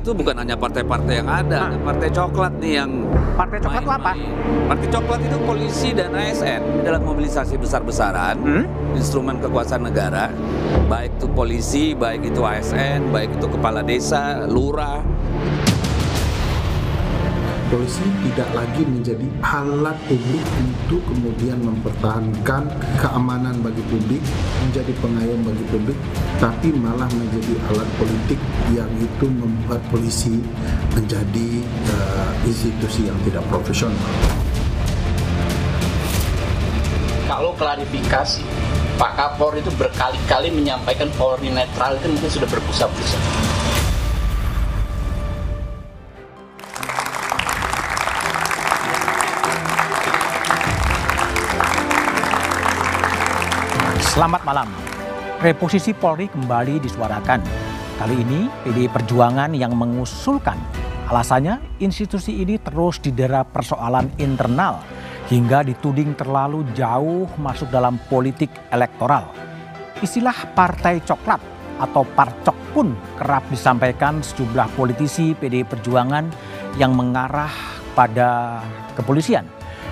itu bukan hanya partai-partai yang ada, ada partai coklat nih yang partai coklat main, itu apa? Partai coklat itu polisi dan ASN dalam mobilisasi besar-besaran, hmm? instrumen kekuasaan negara, baik itu polisi, baik itu ASN, baik itu kepala desa, lurah, polisi tidak lagi menjadi alat publik untuk kemudian mempertahankan keamanan bagi publik, menjadi pengayom bagi publik, tapi malah menjadi alat politik yang itu membuat polisi menjadi uh, institusi yang tidak profesional. Kalau klarifikasi, Pak Kapolri itu berkali-kali menyampaikan Polri netral itu mungkin sudah berpusat-pusat. Selamat malam. Reposisi Polri kembali disuarakan. Kali ini PDI Perjuangan yang mengusulkan alasannya institusi ini terus didera persoalan internal hingga dituding terlalu jauh masuk dalam politik elektoral. Istilah partai coklat atau parcok pun kerap disampaikan sejumlah politisi PDI Perjuangan yang mengarah pada kepolisian.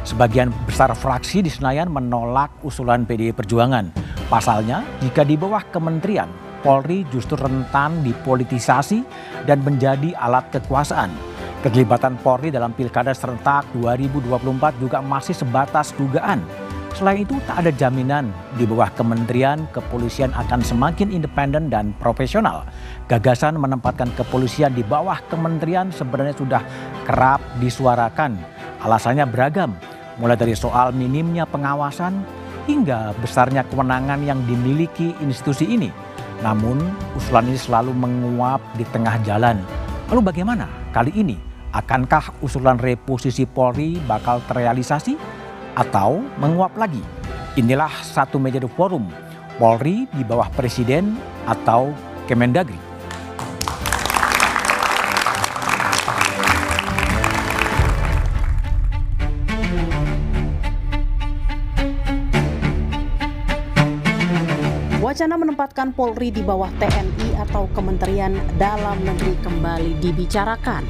Sebagian besar fraksi di Senayan menolak usulan PDI Perjuangan. Pasalnya, jika di bawah kementerian, Polri justru rentan dipolitisasi dan menjadi alat kekuasaan. Keterlibatan Polri dalam pilkada serentak 2024 juga masih sebatas dugaan. Selain itu, tak ada jaminan di bawah kementerian kepolisian akan semakin independen dan profesional. Gagasan menempatkan kepolisian di bawah kementerian sebenarnya sudah kerap disuarakan. Alasannya beragam, mulai dari soal minimnya pengawasan hingga besarnya kewenangan yang dimiliki institusi ini. Namun, usulan ini selalu menguap di tengah jalan. Lalu bagaimana kali ini? Akankah usulan reposisi Polri bakal terrealisasi atau menguap lagi? Inilah satu meja forum Polri di bawah Presiden atau Kemendagri. Wacana menempatkan Polri di bawah TNI atau Kementerian Dalam Negeri kembali dibicarakan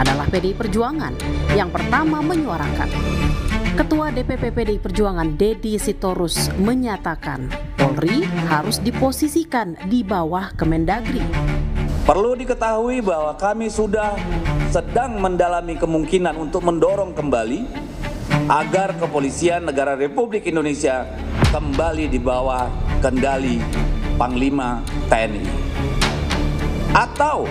adalah PDI Perjuangan yang pertama menyuarakan. Ketua DPP PDI Perjuangan Dedi Sitorus menyatakan Polri harus diposisikan di bawah Kemendagri. Perlu diketahui bahwa kami sudah sedang mendalami kemungkinan untuk mendorong kembali agar kepolisian negara Republik Indonesia kembali di bawah kendali Panglima TNI. Atau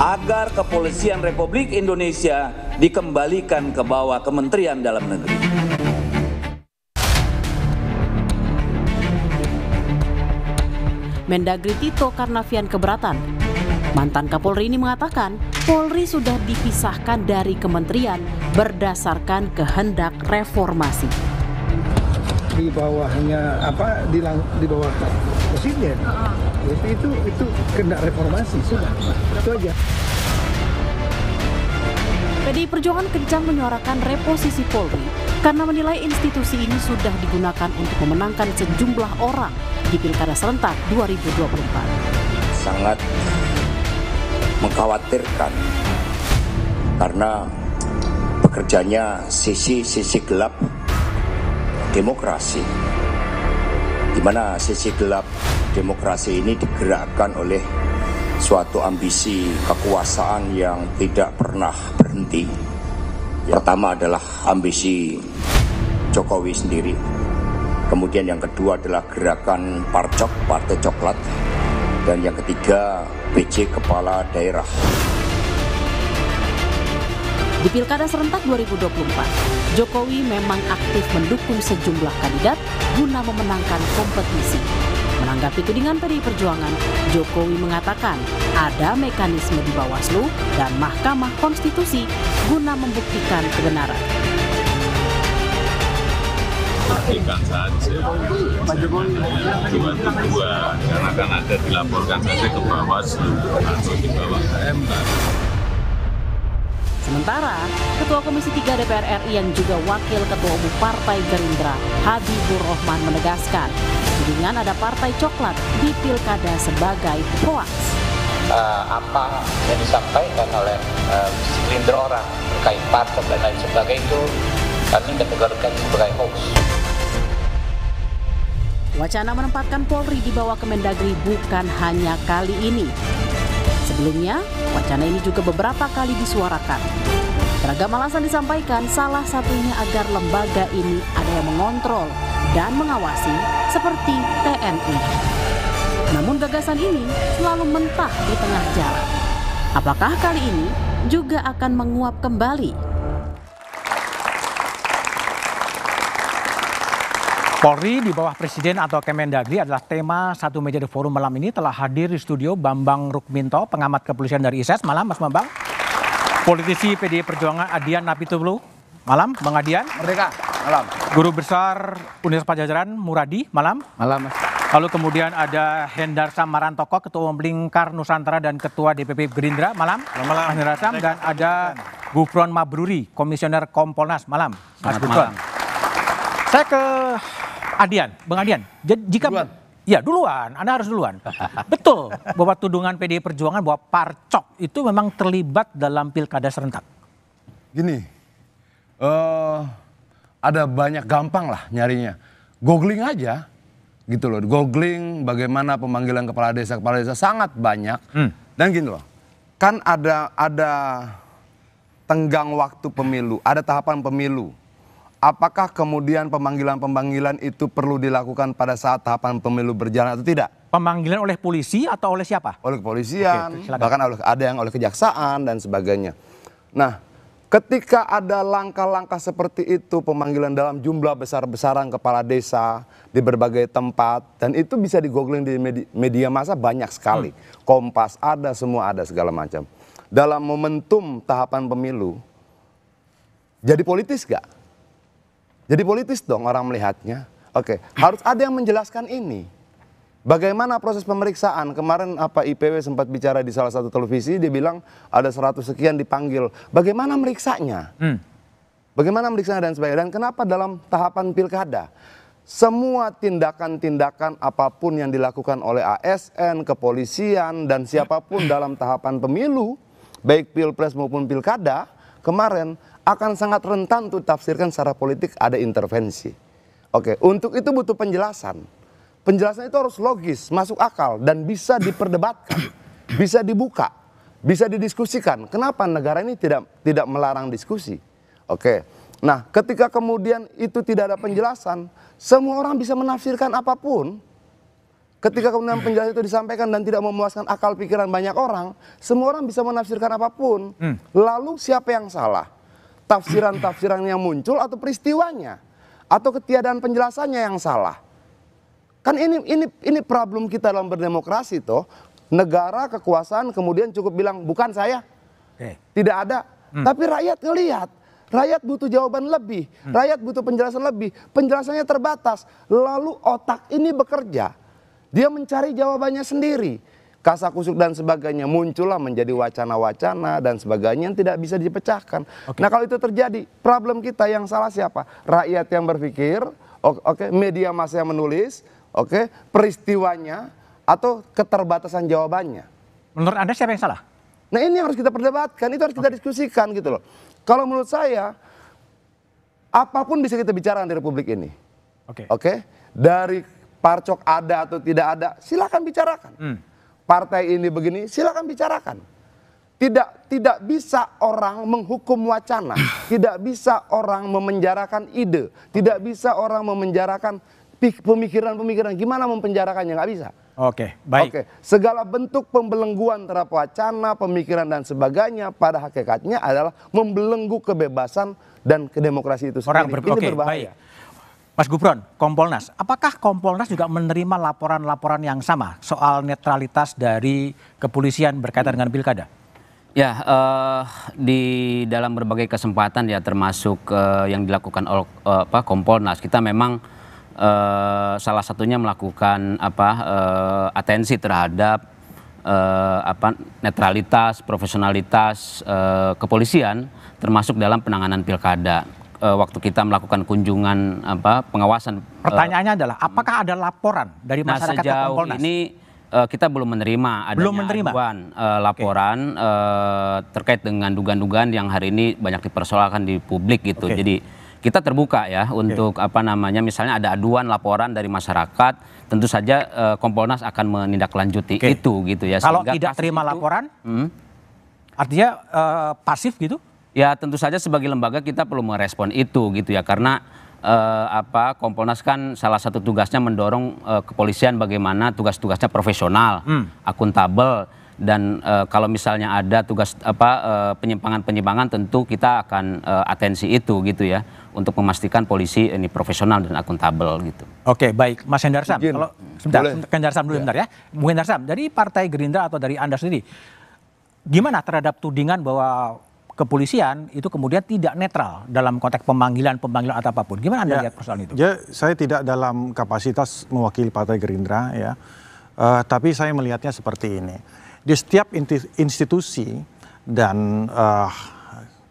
agar kepolisian Republik Indonesia dikembalikan ke bawah Kementerian Dalam Negeri. Mendagri Tito Karnavian keberatan. Mantan Kapolri ini mengatakan Polri sudah dipisahkan dari kementerian berdasarkan kehendak reformasi di bawahnya apa di, lang, di bawah presiden itu itu itu kena reformasi sudah itu aja PDI Perjuangan kencang menyuarakan reposisi Polri karena menilai institusi ini sudah digunakan untuk memenangkan sejumlah orang di Pilkada Serentak 2024. Sangat mengkhawatirkan karena pekerjanya sisi-sisi gelap demokrasi di mana sisi gelap demokrasi ini digerakkan oleh suatu ambisi kekuasaan yang tidak pernah berhenti. Yang pertama adalah ambisi Jokowi sendiri. Kemudian yang kedua adalah gerakan Parcok, Partai Coklat. Dan yang ketiga, PJ Kepala Daerah. Di Pilkada Serentak 2024, Jokowi memang aktif mendukung sejumlah kandidat guna memenangkan kompetisi. Menanggapi tudingan PDI Perjuangan, Jokowi mengatakan ada mekanisme di Bawaslu dan Mahkamah Konstitusi guna membuktikan kebenaran. Buktikan saja, cuma dua, karena kan ada dilaporkan saja ke Bawaslu atau di ke MK. Sementara, Ketua Komisi 3 DPR RI yang juga Wakil Ketua Umum Partai Gerindra, Habibur Rahman menegaskan, dengan ada partai coklat di Pilkada sebagai hoax. Uh, apa yang disampaikan oleh uh, orang terkait partai dan lain sebagainya itu kami kategorikan sebagai hoax. Wacana menempatkan Polri di bawah Kemendagri bukan hanya kali ini. Sebelumnya, wacana ini juga beberapa kali disuarakan. Beragam alasan disampaikan, salah satunya agar lembaga ini ada yang mengontrol dan mengawasi seperti TNI. Namun gagasan ini selalu mentah di tengah jalan. Apakah kali ini juga akan menguap kembali Polri di bawah Presiden atau Kemendagri adalah tema satu meja di forum malam ini telah hadir di studio Bambang Rukminto, pengamat kepolisian dari ISES. E malam Mas Bambang. Politisi PDI Perjuangan Adian Napitulu. Malam Bang Adian. Merdeka. Malam. Guru Besar Universitas Pajajaran Muradi. Malam. Malam Mas. Lalu kemudian ada Hendar Samarantoko, Ketua Umum Lingkar Nusantara dan Ketua DPP Gerindra. Malam. Malam. Mas Hendar Sam. Dan ada Gufron Mabruri, Komisioner Kompolnas. Malam. Mas Gufron. Saya ke Adian, Bang Adian, jika duluan. Ya duluan, Anda harus duluan. Betul bahwa tudungan PDI Perjuangan bahwa Parcok itu memang terlibat dalam pilkada serentak. Gini, uh, ada banyak gampang lah nyarinya. Googling aja, gitu loh. Googling bagaimana pemanggilan kepala desa kepala desa sangat banyak. Hmm. Dan gini loh, kan ada ada tenggang waktu pemilu, ada tahapan pemilu apakah kemudian pemanggilan-pemanggilan itu perlu dilakukan pada saat tahapan pemilu berjalan atau tidak? Pemanggilan oleh polisi atau oleh siapa? Oleh kepolisian, Oke, bahkan bahkan ada yang oleh kejaksaan dan sebagainya. Nah, ketika ada langkah-langkah seperti itu, pemanggilan dalam jumlah besar-besaran kepala desa di berbagai tempat, dan itu bisa digogling di media, media massa banyak sekali. Hmm. Kompas ada, semua ada segala macam. Dalam momentum tahapan pemilu, jadi politis gak? Jadi politis dong orang melihatnya. Oke, okay. harus ada yang menjelaskan ini. Bagaimana proses pemeriksaan? Kemarin apa IPW sempat bicara di salah satu televisi, dia bilang ada seratus sekian dipanggil. Bagaimana meriksanya? Hmm. Bagaimana meriksanya dan sebagainya? Dan kenapa dalam tahapan pilkada? Semua tindakan-tindakan apapun yang dilakukan oleh ASN, kepolisian, dan siapapun dalam tahapan pemilu, baik pilpres maupun pilkada, kemarin akan sangat rentan untuk tafsirkan secara politik ada intervensi. Oke, untuk itu butuh penjelasan. Penjelasan itu harus logis, masuk akal dan bisa diperdebatkan, bisa dibuka, bisa didiskusikan. Kenapa negara ini tidak tidak melarang diskusi? Oke. Nah, ketika kemudian itu tidak ada penjelasan, semua orang bisa menafsirkan apapun. Ketika kemudian penjelasan itu disampaikan dan tidak memuaskan akal pikiran banyak orang, semua orang bisa menafsirkan apapun. Hmm. Lalu siapa yang salah? tafsiran-tafsiran yang muncul atau peristiwanya atau ketiadaan penjelasannya yang salah. Kan ini ini ini problem kita dalam berdemokrasi toh. Negara kekuasaan kemudian cukup bilang bukan saya. Okay. Tidak ada. Hmm. Tapi rakyat ngelihat Rakyat butuh jawaban lebih, hmm. rakyat butuh penjelasan lebih, penjelasannya terbatas. Lalu otak ini bekerja, dia mencari jawabannya sendiri kusuk dan sebagainya muncullah menjadi wacana-wacana dan sebagainya yang tidak bisa dipecahkan. Okay. Nah kalau itu terjadi, problem kita yang salah siapa? Rakyat yang berpikir, oke, okay, media massa yang menulis, oke, okay, peristiwanya atau keterbatasan jawabannya. Menurut anda siapa yang salah? Nah ini yang harus kita perdebatkan, itu harus okay. kita diskusikan gitu loh. Kalau menurut saya, apapun bisa kita bicarakan di Republik ini. Oke. Okay. Oke. Okay? Dari parcok ada atau tidak ada, silahkan bicarakan. Hmm partai ini begini, silakan bicarakan. Tidak tidak bisa orang menghukum wacana, tidak bisa orang memenjarakan ide, tidak bisa orang memenjarakan pemikiran-pemikiran. Gimana mempenjarakannya Gak bisa. Oke, baik. Oke, segala bentuk pembelengguan terhadap wacana, pemikiran dan sebagainya pada hakikatnya adalah membelenggu kebebasan dan kedemokrasi itu sendiri. Orang ber- ini okay, berbahaya. Baik. Mas Gubron, Kompolnas, apakah Kompolnas juga menerima laporan-laporan yang sama soal netralitas dari kepolisian berkaitan dengan pilkada? Ya, uh, di dalam berbagai kesempatan ya termasuk uh, yang dilakukan oleh uh, apa, Kompolnas, kita memang uh, salah satunya melakukan apa uh, atensi terhadap uh, apa netralitas, profesionalitas uh, kepolisian termasuk dalam penanganan pilkada uh, waktu kita melakukan kunjungan apa pengawasan. Eh, Pertanyaannya uh, adalah apakah ada laporan dari nah, masyarakat nah, sejauh ke Kompolnas? ini uh, kita belum menerima ada belum menerima. aduan uh, laporan okay. uh, terkait dengan dugaan-dugaan yang hari ini banyak dipersoalkan di publik gitu. Okay. Jadi kita terbuka ya okay. untuk apa namanya misalnya ada aduan laporan dari masyarakat tentu saja uh, Kompolnas akan menindaklanjuti okay. itu gitu ya. Kalau tidak terima itu, laporan hmm? artinya uh, pasif gitu? Ya tentu saja sebagai lembaga kita perlu merespon itu gitu ya karena eh, apa Kompolnas kan salah satu tugasnya mendorong eh, kepolisian bagaimana tugas-tugasnya profesional, hmm. akuntabel dan eh, kalau misalnya ada tugas apa eh, penyimpangan-penyimpangan tentu kita akan eh, atensi itu gitu ya untuk memastikan polisi ini profesional dan akuntabel gitu. Oke, baik Mas Hendarsam. Mungkin. Kalau sebentar, Hendarsam dulu ya. sebentar ya. Mungkin Hendarsam dari Partai Gerindra atau dari Anda sendiri gimana terhadap tudingan bahwa kepolisian itu kemudian tidak netral dalam konteks pemanggilan pemanggilan atau apapun. Gimana Anda ya, lihat persoalan itu? Ya, saya tidak dalam kapasitas mewakili Partai Gerindra ya. Uh, tapi saya melihatnya seperti ini. Di setiap institusi dan uh,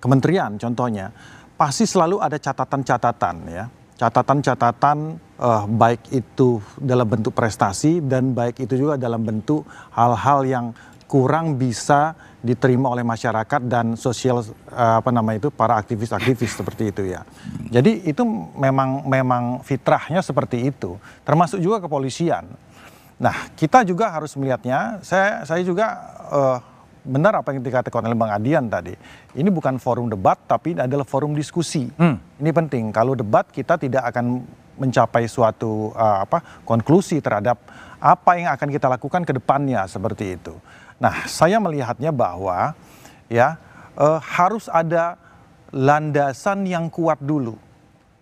kementerian contohnya pasti selalu ada catatan-catatan ya. Catatan-catatan uh, baik itu dalam bentuk prestasi dan baik itu juga dalam bentuk hal-hal yang kurang bisa diterima oleh masyarakat dan sosial eh, apa nama itu para aktivis-aktivis seperti itu ya. Jadi itu memang memang fitrahnya seperti itu. Termasuk juga kepolisian. Nah, kita juga harus melihatnya. Saya saya juga uh, benar apa yang dikatakan oleh Bang Adian tadi. Ini bukan forum debat tapi adalah forum diskusi. Hmm. Ini penting. Kalau debat kita tidak akan mencapai suatu uh, apa konklusi terhadap apa yang akan kita lakukan ke depannya seperti itu. Nah, saya melihatnya bahwa ya eh, harus ada landasan yang kuat dulu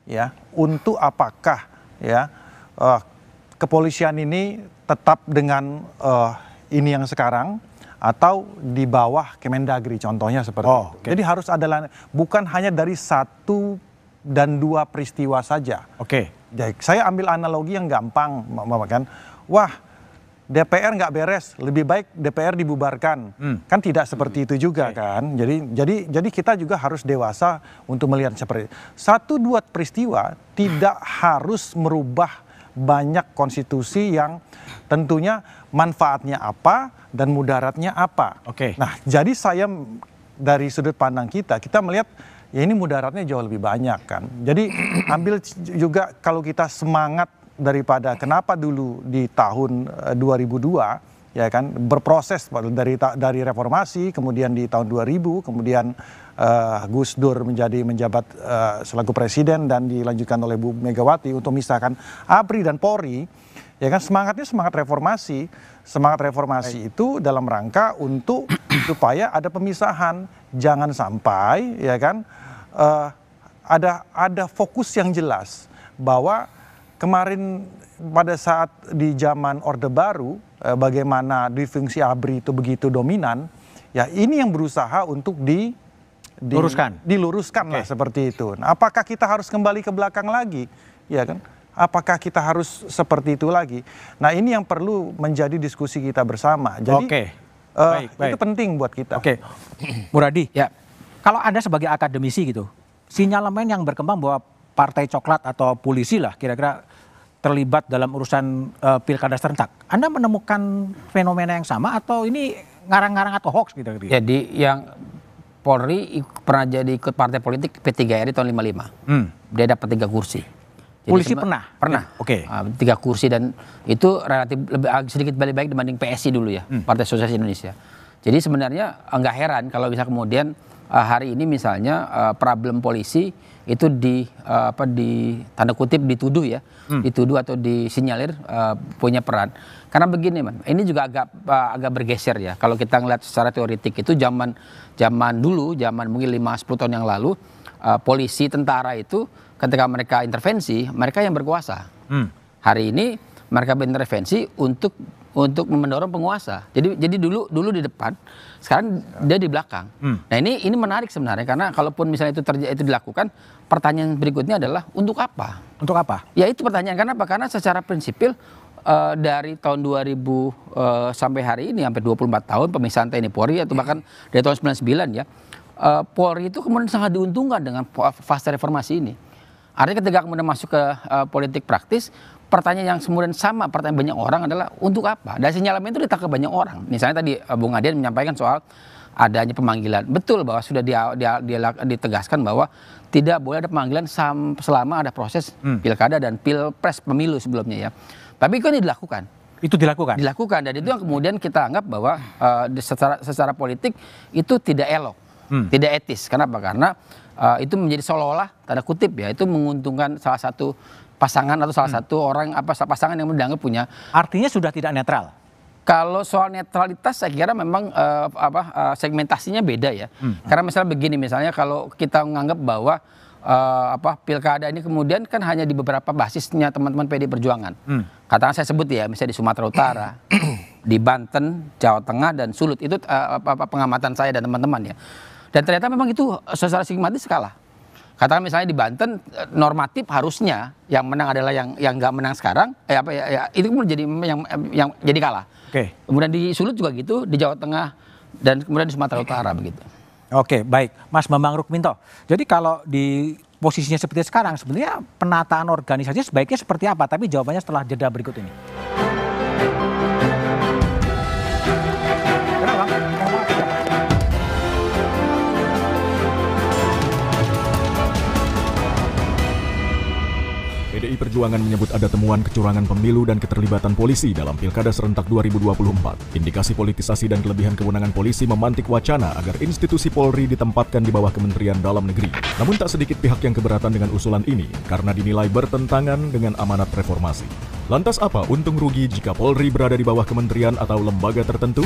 ya untuk apakah ya eh, kepolisian ini tetap dengan eh, ini yang sekarang atau di bawah Kemendagri contohnya seperti oh, itu. Okay. Jadi harus ada bukan hanya dari satu dan dua peristiwa saja. Oke. Okay. saya ambil analogi yang gampang, kan. Wah, DPR nggak beres, lebih baik DPR dibubarkan. Hmm. Kan tidak seperti itu juga okay. kan. Jadi jadi jadi kita juga harus dewasa untuk melihat seperti itu. satu dua peristiwa tidak harus merubah banyak konstitusi yang tentunya manfaatnya apa dan mudaratnya apa. Oke. Okay. Nah, jadi saya dari sudut pandang kita, kita melihat ya ini mudaratnya jauh lebih banyak kan. Jadi ambil juga kalau kita semangat daripada kenapa dulu di tahun 2002 eh, ya kan berproses dari dari reformasi kemudian di tahun 2000 kemudian uh, Gus Dur menjadi menjabat uh, selaku presiden dan dilanjutkan oleh Bu Megawati untuk misalkan ABRI dan Polri ya kan semangatnya semangat reformasi semangat reformasi itu dalam rangka untuk supaya ada pemisahan jangan sampai ya kan uh, ada ada fokus yang jelas bahwa kemarin pada saat di zaman Orde Baru eh, bagaimana di ABRI itu begitu dominan, ya ini yang berusaha untuk di, di luruskan. Diluruskan okay. lah seperti itu. Nah, apakah kita harus kembali ke belakang lagi? Ya kan? Apakah kita harus seperti itu lagi? Nah, ini yang perlu menjadi diskusi kita bersama. Jadi okay. uh, eh, baik, baik. itu penting buat kita. Oke. Okay. Muradi, ya. Kalau Anda sebagai akademisi gitu, sinyalemen yang berkembang bahwa partai coklat atau polisi lah kira-kira terlibat dalam urusan uh, pilkada serentak. Anda menemukan fenomena yang sama atau ini ngarang-ngarang atau hoax gitu? gitu? Jadi yang Polri pernah jadi ikut partai politik P3RI tahun 55. Hmm. Dia dapat tiga kursi. Jadi Polisi cuma, pernah? Pernah. Oke. Okay. Uh, tiga kursi dan itu relatif lebih sedikit lebih baik dibanding PSI dulu ya, hmm. Partai Sosialis Indonesia. Jadi sebenarnya ah, nggak heran kalau bisa kemudian uh, hari ini misalnya uh, problem polisi itu di uh, apa di tanda kutip dituduh ya hmm. dituduh atau disinyalir uh, punya peran. Karena begini, man, ini juga agak uh, agak bergeser ya. Kalau kita ngeliat secara teoritik itu zaman zaman dulu, zaman mungkin 5 10 tahun yang lalu, uh, polisi, tentara itu ketika mereka intervensi, mereka yang berkuasa. Hmm. Hari ini mereka berintervensi untuk untuk mendorong penguasa. Jadi jadi dulu dulu di depan, sekarang dia di belakang. Hmm. Nah ini ini menarik sebenarnya karena kalaupun misalnya itu terjadi itu dilakukan, pertanyaan berikutnya adalah untuk apa? Untuk apa? Ya itu pertanyaan karena apa? Karena secara prinsipil uh, dari tahun 2000 uh, eh, sampai hari ini hampir 24 tahun pemisahan TNI Polri atau hmm. bahkan dari tahun 99 ya. Uh, Polri itu kemudian sangat diuntungkan dengan fase reformasi ini. Artinya ketika kemudian masuk ke uh, politik praktis, pertanyaan yang kemudian sama pertanyaan banyak orang adalah untuk apa? Dan sinyalemen itu ditangkap banyak orang. Misalnya tadi eh, Bung Adian menyampaikan soal adanya pemanggilan. Betul bahwa sudah dia, dia, dia, ditegaskan bahwa tidak boleh ada pemanggilan selama ada proses hmm. pilkada dan pilpres pemilu sebelumnya ya. Tapi kan ini dilakukan. Itu dilakukan. Dilakukan dan itu yang hmm. kemudian kita anggap bahwa uh, secara secara politik itu tidak elok, hmm. tidak etis. Kenapa? Karena uh, itu menjadi seolah-olah tanda kutip ya itu menguntungkan salah satu pasangan atau salah hmm. satu orang apa pasangan yang dianggap punya. Artinya sudah tidak netral. Kalau soal netralitas saya kira memang uh, apa uh, segmentasinya beda ya. Hmm. Karena misalnya begini misalnya kalau kita menganggap bahwa uh, apa pilkada ini kemudian kan hanya di beberapa basisnya teman-teman PD Perjuangan. Hmm. Katakan saya sebut ya misalnya di Sumatera Utara, di Banten, Jawa Tengah dan Sulut itu uh, apa, apa, pengamatan saya dan teman-teman ya. Dan ternyata memang itu secara sigmatis kalah. Katakan misalnya di Banten eh, normatif harusnya yang menang adalah yang yang nggak menang sekarang, eh apa ya, ya itu kemudian jadi yang yang jadi kalah. Oke. Okay. Kemudian di Sulut juga gitu, di Jawa Tengah dan kemudian di Sumatera Utara begitu. Oke, okay, baik. Mas Bambang Rukminto. Jadi kalau di posisinya seperti sekarang sebenarnya penataan organisasi sebaiknya seperti apa? Tapi jawabannya setelah jeda berikut ini. PDI Perjuangan menyebut ada temuan kecurangan pemilu dan keterlibatan polisi dalam Pilkada serentak 2024. Indikasi politisasi dan kelebihan kewenangan polisi memantik wacana agar institusi Polri ditempatkan di bawah Kementerian Dalam Negeri. Namun tak sedikit pihak yang keberatan dengan usulan ini karena dinilai bertentangan dengan amanat reformasi. Lantas apa untung rugi jika Polri berada di bawah kementerian atau lembaga tertentu?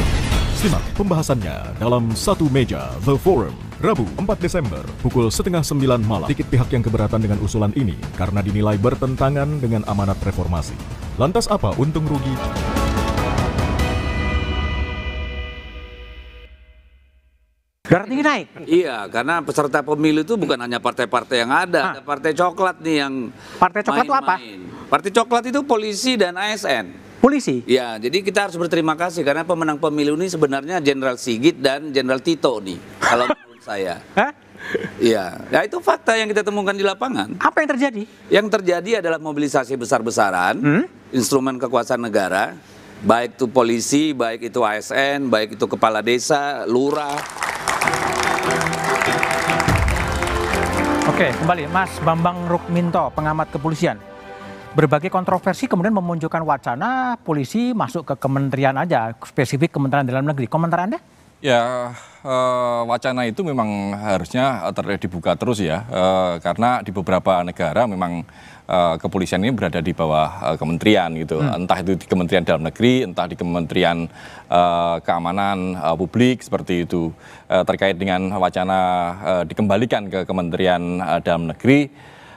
Simak pembahasannya dalam satu meja The Forum. Rabu 4 Desember pukul setengah sembilan malam. Tikit pihak yang keberatan dengan usulan ini karena dinilai bertentangan dengan amanat reformasi. Lantas apa untung rugi? Berarti naik. Iya, karena peserta pemilu itu bukan hanya partai-partai yang ada, Hah? ada partai coklat nih yang Partai coklat main -main. itu apa? Partai coklat itu polisi dan ASN polisi. Ya, jadi kita harus berterima kasih karena pemenang pemilu ini sebenarnya Jenderal Sigit dan Jenderal Tito nih kalau menurut saya. Hah? Ya, ya, itu fakta yang kita temukan di lapangan. Apa yang terjadi? Yang terjadi adalah mobilisasi besar-besaran, hmm? instrumen kekuasaan negara, baik itu polisi, baik itu ASN, baik itu kepala desa, lurah. Oke, kembali Mas Bambang Rukminto, pengamat kepolisian. Berbagai kontroversi kemudian memunculkan wacana polisi masuk ke kementerian aja, spesifik Kementerian Dalam Negeri. Komentar Anda? Ya, eh, wacana itu memang harusnya dibuka terus ya, eh, karena di beberapa negara memang eh, kepolisian ini berada di bawah kementerian gitu, hmm. entah itu di Kementerian Dalam Negeri, entah di Kementerian Keamanan Publik seperti itu terkait dengan wacana dikembalikan ke Kementerian Dalam Negeri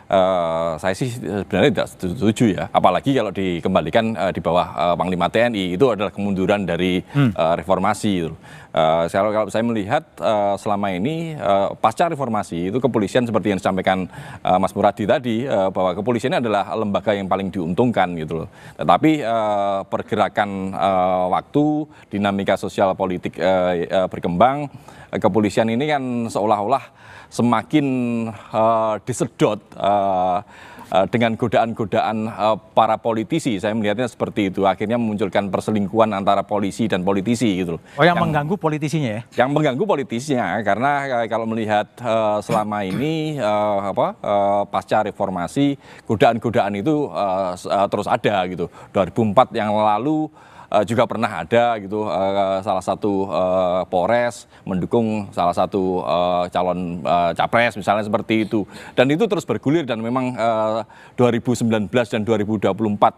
Eh, saya sih sebenarnya tidak setuju ya. Apalagi kalau dikembalikan uh, di bawah uh, Panglima TNI itu adalah kemunduran dari hmm. uh, reformasi. Gitu. Uh, saya, kalau saya melihat uh, selama ini uh, pasca reformasi itu kepolisian seperti yang disampaikan uh, Mas Muradi tadi uh, bahwa kepolisian adalah lembaga yang paling diuntungkan gitu loh. Tetapi uh, pergerakan uh, waktu, dinamika sosial politik uh, uh, berkembang, uh, kepolisian ini kan seolah-olah semakin uh, disedot. Uh, Eh, dengan godaan-godaan eh, para politisi. Saya melihatnya seperti itu. Akhirnya memunculkan perselingkuhan antara polisi dan politisi gitu Oh, yang, yang mengganggu politisinya ya? Yang mengganggu politisnya, karena eh, kalau melihat selama ini apa pasca reformasi godaan-godaan itu terus ada gitu. 2004 yang lalu Eh, juga pernah ada gitu uh, salah satu uh, Polres mendukung salah satu uh, calon uh, capres misalnya seperti itu. Dan itu terus bergulir dan memang uh, 2019 dan 2024 uh,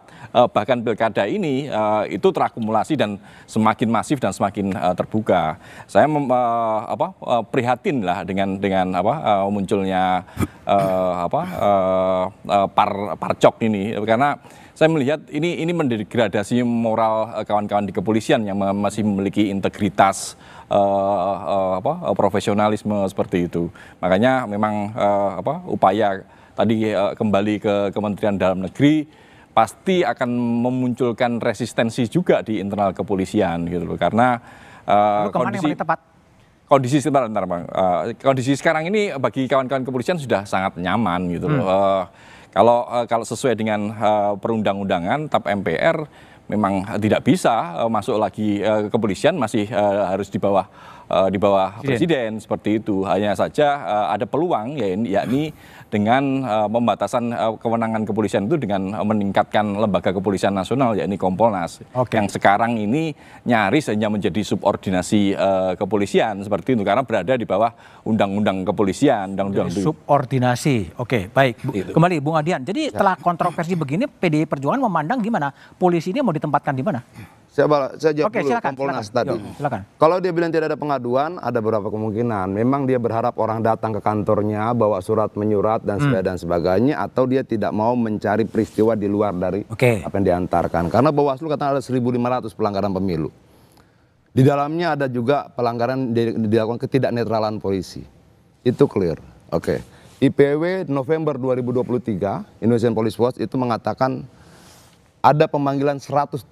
bahkan pilkada ini uh, itu terakumulasi dan semakin masif dan semakin uh, terbuka. Saya mem, uh, apa uh, prihatin lah dengan dengan apa uh, munculnya uh, apa uh, uh, par parcok ini karena saya melihat ini ini mendegradasi moral eh, kawan-kawan di kepolisian yang masih memiliki integritas uh, uh, apa profesionalisme seperti itu. Makanya memang uh, apa upaya tadi uh, kembali ke Kementerian Dalam Negeri pasti akan memunculkan resistensi juga di internal kepolisian gitu loh karena uh, kondisi kondisi sebentar, bang. Uh, kondisi sekarang ini bagi kawan-kawan kepolisian sudah sangat nyaman gitu loh. Uh, kalau eh, kalau sesuai dengan eh, perundang-undangan TAP MPR memang tidak bisa eh, masuk lagi ke kepolisian masih harus di bawah Eh, di bawah presiden. Iya. presiden seperti itu. Hanya saja uh, ada peluang ya ini, yakni dengan uh, pembatasan uh, kewenangan kepolisian itu dengan meningkatkan lembaga kepolisian nasional yakni Kompolnas okay. yang sekarang ini nyaris hanya menjadi subordinasi uh, kepolisian seperti itu karena berada di bawah undang-undang kepolisian, undang-undang subordinasi. Oke, okay, baik. Bu, gitu. Kembali Bung Adian. Jadi setelah kontroversi begini PDI Perjuangan memandang gimana? Polisi ini mau ditempatkan di mana? Saya, saya jawab Oke, dulu silakan, Kompolnas silakan. tadi. Yo, Kalau dia bilang tidak ada pengaduan, ada beberapa kemungkinan. Memang dia berharap orang datang ke kantornya, bawa surat menyurat dan hmm. dan sebagainya, atau dia tidak mau mencari peristiwa di luar dari okay. apa yang diantarkan. Karena Bawaslu katakan ada 1.500 pelanggaran pemilu. Di dalamnya ada juga pelanggaran dilakukan ketidaknetralan polisi. Itu clear. Oke. Okay. IPW November 2023, Indonesian Police Watch itu mengatakan ada pemanggilan 176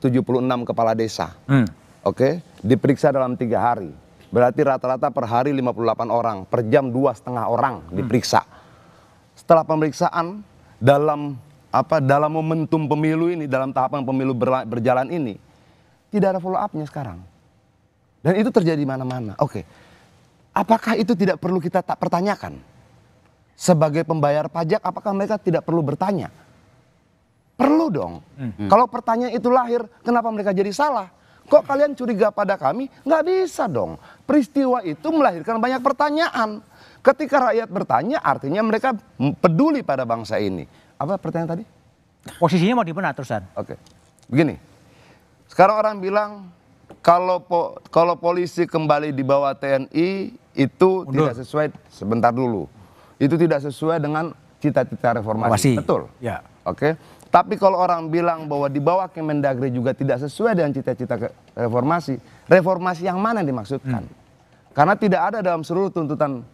kepala desa. Hmm. Oke, okay? diperiksa dalam tiga hari. Berarti rata-rata per hari 58 orang, per jam dua setengah orang hmm. diperiksa. Hmm. Setelah pemeriksaan dalam apa dalam momentum pemilu ini, dalam tahapan pemilu berjalan ini, tidak ada follow up-nya sekarang. Dan itu terjadi mana-mana. Oke. Okay. Apakah itu tidak perlu kita tak pertanyakan? Sebagai pembayar pajak, apakah mereka tidak perlu bertanya? Perlu dong. Hmm. hmm. Kalau pertanyaan itu lahir, kenapa mereka jadi salah? Kok kalian curiga pada kami? Nggak bisa dong. Peristiwa itu melahirkan banyak pertanyaan. Ketika rakyat bertanya, artinya mereka peduli pada bangsa ini. Apa pertanyaan tadi? Posisinya mau di terusan? Oke, begini. Sekarang orang bilang kalau po, kalau polisi kembali di bawah TNI itu Undur. tidak sesuai sebentar dulu. Itu tidak sesuai dengan cita-cita reformasi. Masih. Betul. Ya. Oke. Tapi kalau orang bilang bahwa di bawah Kemendagri juga tidak sesuai dengan cita-cita reformasi, reformasi yang mana yang dimaksudkan? Hmm. Karena tidak ada dalam seluruh tuntutan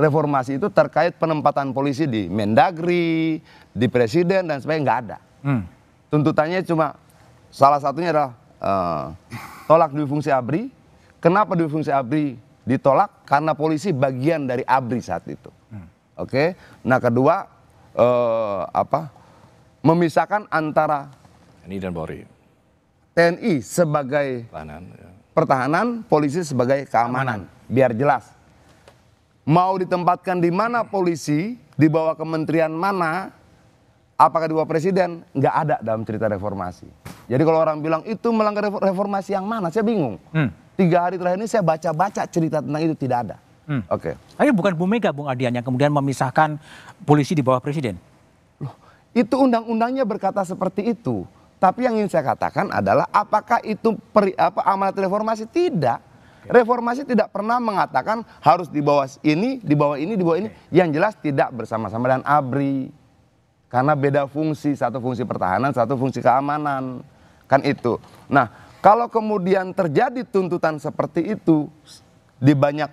reformasi itu terkait penempatan polisi di Mendagri, di Presiden dan sebagainya nggak ada. Hmm. Tuntutannya cuma salah satunya adalah uh, tolak di fungsi ABRI. Kenapa di fungsi ABRI ditolak? Karena polisi bagian dari ABRI saat itu. Hmm. Oke. Okay? Nah kedua uh, apa? memisahkan antara TNI dan Polri. TNI sebagai pertahanan, ya. pertahanan polisi sebagai keamanan, keamanan. biar jelas. Mau ditempatkan di mana polisi, di bawah kementerian mana, apakah di bawah presiden, nggak ada dalam cerita reformasi. Jadi kalau orang bilang itu melanggar reformasi yang mana, saya bingung. Hmm. Tiga hari terakhir ini saya baca-baca cerita tentang itu tidak ada. Hmm. Oke. Okay. Tapi bukan Bu Mega, Bung Adian yang kemudian memisahkan polisi di bawah presiden. Itu undang-undangnya berkata seperti itu. Tapi yang ingin saya katakan adalah apakah itu peri, apa, amanat reformasi? Tidak. Reformasi tidak pernah mengatakan harus di bawah ini, di bawah ini, di bawah ini. Yang jelas tidak bersama-sama dengan ABRI. Karena beda fungsi, satu fungsi pertahanan, satu fungsi keamanan. Kan itu. Nah, kalau kemudian terjadi tuntutan seperti itu di banyak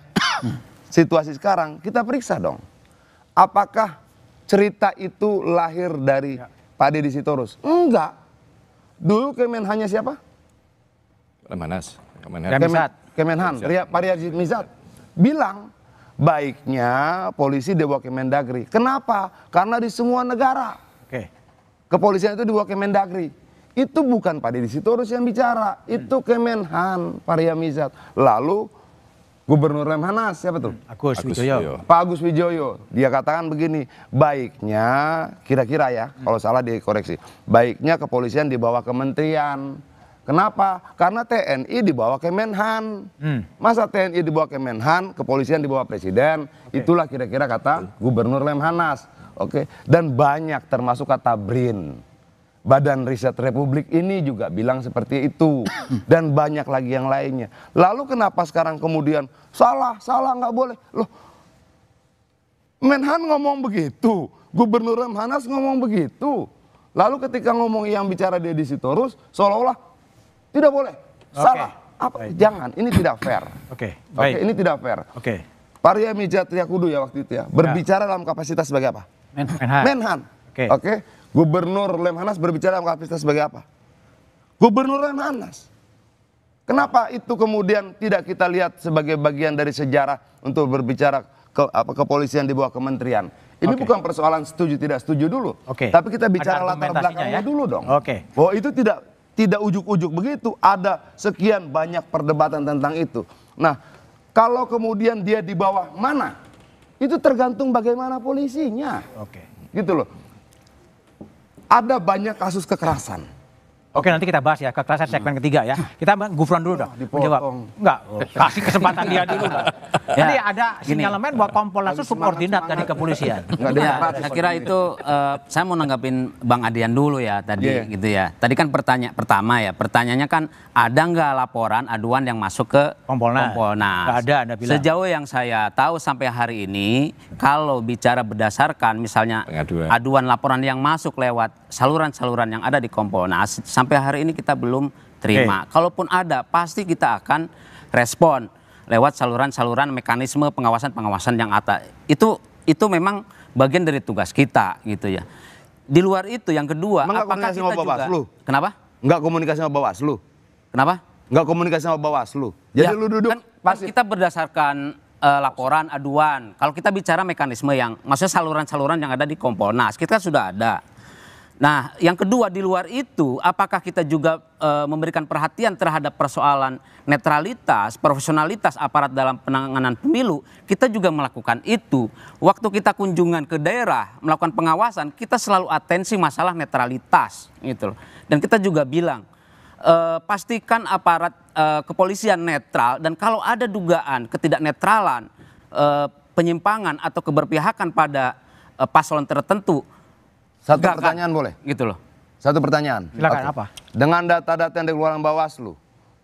situasi sekarang, kita periksa dong. Apakah cerita itu lahir dari ya. Pak Deddy Sitorus? Enggak. Dulu Kemenhannya siapa? Lemanas. Kemenhan. Kemenhan. Kemenhan. Ria, Pak Mizat. Bilang baiknya polisi dibawa ke Kemendagri. Kenapa? Karena di semua negara. Oke. Kepolisian itu dibawa ke Kemendagri. Itu bukan Pak Deddy Sitorus yang bicara, itu Kemenhan, Pak Mizat. Lalu Gubernur Lemhanas siapa tuh? Agus, Agus Wijoyo. Pak Agus Wijoyo. Dia katakan begini, baiknya kira-kira ya, hmm. kalau salah dikoreksi. Baiknya kepolisian dibawa bawah kementerian. Kenapa? Karena TNI dibawa bawah Kemenhan. Hmm. Masa TNI dibawa bawah Kemenhan, kepolisian dibawa presiden, okay. itulah kira-kira kata Gubernur Lemhanas. Oke, okay. dan banyak termasuk kata BRIN. Badan Riset Republik ini juga bilang seperti itu dan banyak lagi yang lainnya. Lalu kenapa sekarang kemudian salah salah nggak boleh? Loh, Menhan ngomong begitu, Gubernur Remhanas ngomong begitu. Lalu ketika ngomong yang bicara dia di situ seolah-olah tidak boleh, okay. salah. Apa? Baik. Jangan, ini tidak fair. Oke, okay. okay, ini tidak fair. Oke. Okay. Mijat Triakudu ya waktu itu ya, berbicara ya. dalam kapasitas sebagai apa? Menhan. Menhan. Oke. Okay. Okay? Gubernur Lemhanas berbicara Kapista sebagai apa? Gubernur Lemhanas. Kenapa itu kemudian tidak kita lihat sebagai bagian dari sejarah untuk berbicara ke, apa, kepolisian di bawah kementerian? Ini okay. bukan persoalan setuju tidak setuju dulu, okay. tapi kita bicara latar belakangnya ya? dulu dong. Oke. Okay. Bahwa itu tidak tidak ujuk-ujuk begitu, ada sekian banyak perdebatan tentang itu. Nah, kalau kemudian dia di bawah mana, itu tergantung bagaimana polisinya. Oke. Okay. Gitu loh ada banyak kasus kekerasan. Oke nanti kita bahas ya kekerasan segmen ketiga ya. Kita Gufron dulu dong. Nah, dipotong. Enggak, kasih kesempatan dia dulu. Jadi ya, ada sinyalemen bahwa Kompolnas itu subordinat dari kepolisian. Ya, saya kira itu uh, saya mau nanggapin Bang Adian dulu ya tadi yeah. gitu ya. Tadi kan pertanyaan pertama ya, pertanyaannya kan ada nggak laporan aduan yang masuk ke Kompolnas? Kompolnas. Gak ada, ada Sejauh yang saya tahu sampai hari ini, kalau bicara berdasarkan misalnya Pengaduan. aduan laporan yang masuk lewat saluran-saluran yang ada di Kompolnas, sampai hari ini kita belum terima. Okay. Kalaupun ada, pasti kita akan respon lewat saluran-saluran mekanisme pengawasan-pengawasan yang ada Itu itu memang bagian dari tugas kita gitu ya. Di luar itu yang kedua, Enggak apakah kita juga Bawaslu. Kenapa? Enggak komunikasi sama Bawaslu. Kenapa? Enggak komunikasi sama Bawaslu. Jadi ya, lu duduk kan, kan kita berdasarkan uh, laporan aduan. Kalau kita bicara mekanisme yang maksudnya saluran-saluran yang ada di Kompolnas, kita kan sudah ada. Nah, yang kedua di luar itu, apakah kita juga e, memberikan perhatian terhadap persoalan netralitas, profesionalitas aparat dalam penanganan pemilu? Kita juga melakukan itu. Waktu kita kunjungan ke daerah, melakukan pengawasan, kita selalu atensi masalah netralitas, gitu Dan kita juga bilang, e, pastikan aparat e, kepolisian netral dan kalau ada dugaan ketidaknetralan, e, penyimpangan atau keberpihakan pada e, paslon tertentu satu Gak, pertanyaan kan. boleh? Gitu loh. Satu pertanyaan. Silakan okay. apa? Dengan data-data yang dikeluarkan Bawaslu,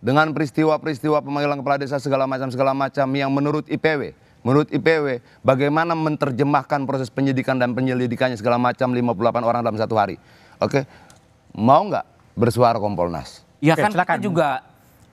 dengan peristiwa-peristiwa pemanggilan kepala desa segala macam segala macam yang menurut IPW, menurut IPW bagaimana menerjemahkan proses penyidikan dan penyelidikannya segala macam 58 orang dalam satu hari. Oke. Okay. Mau nggak bersuara Kompolnas? Ya okay, kan silakan. kita juga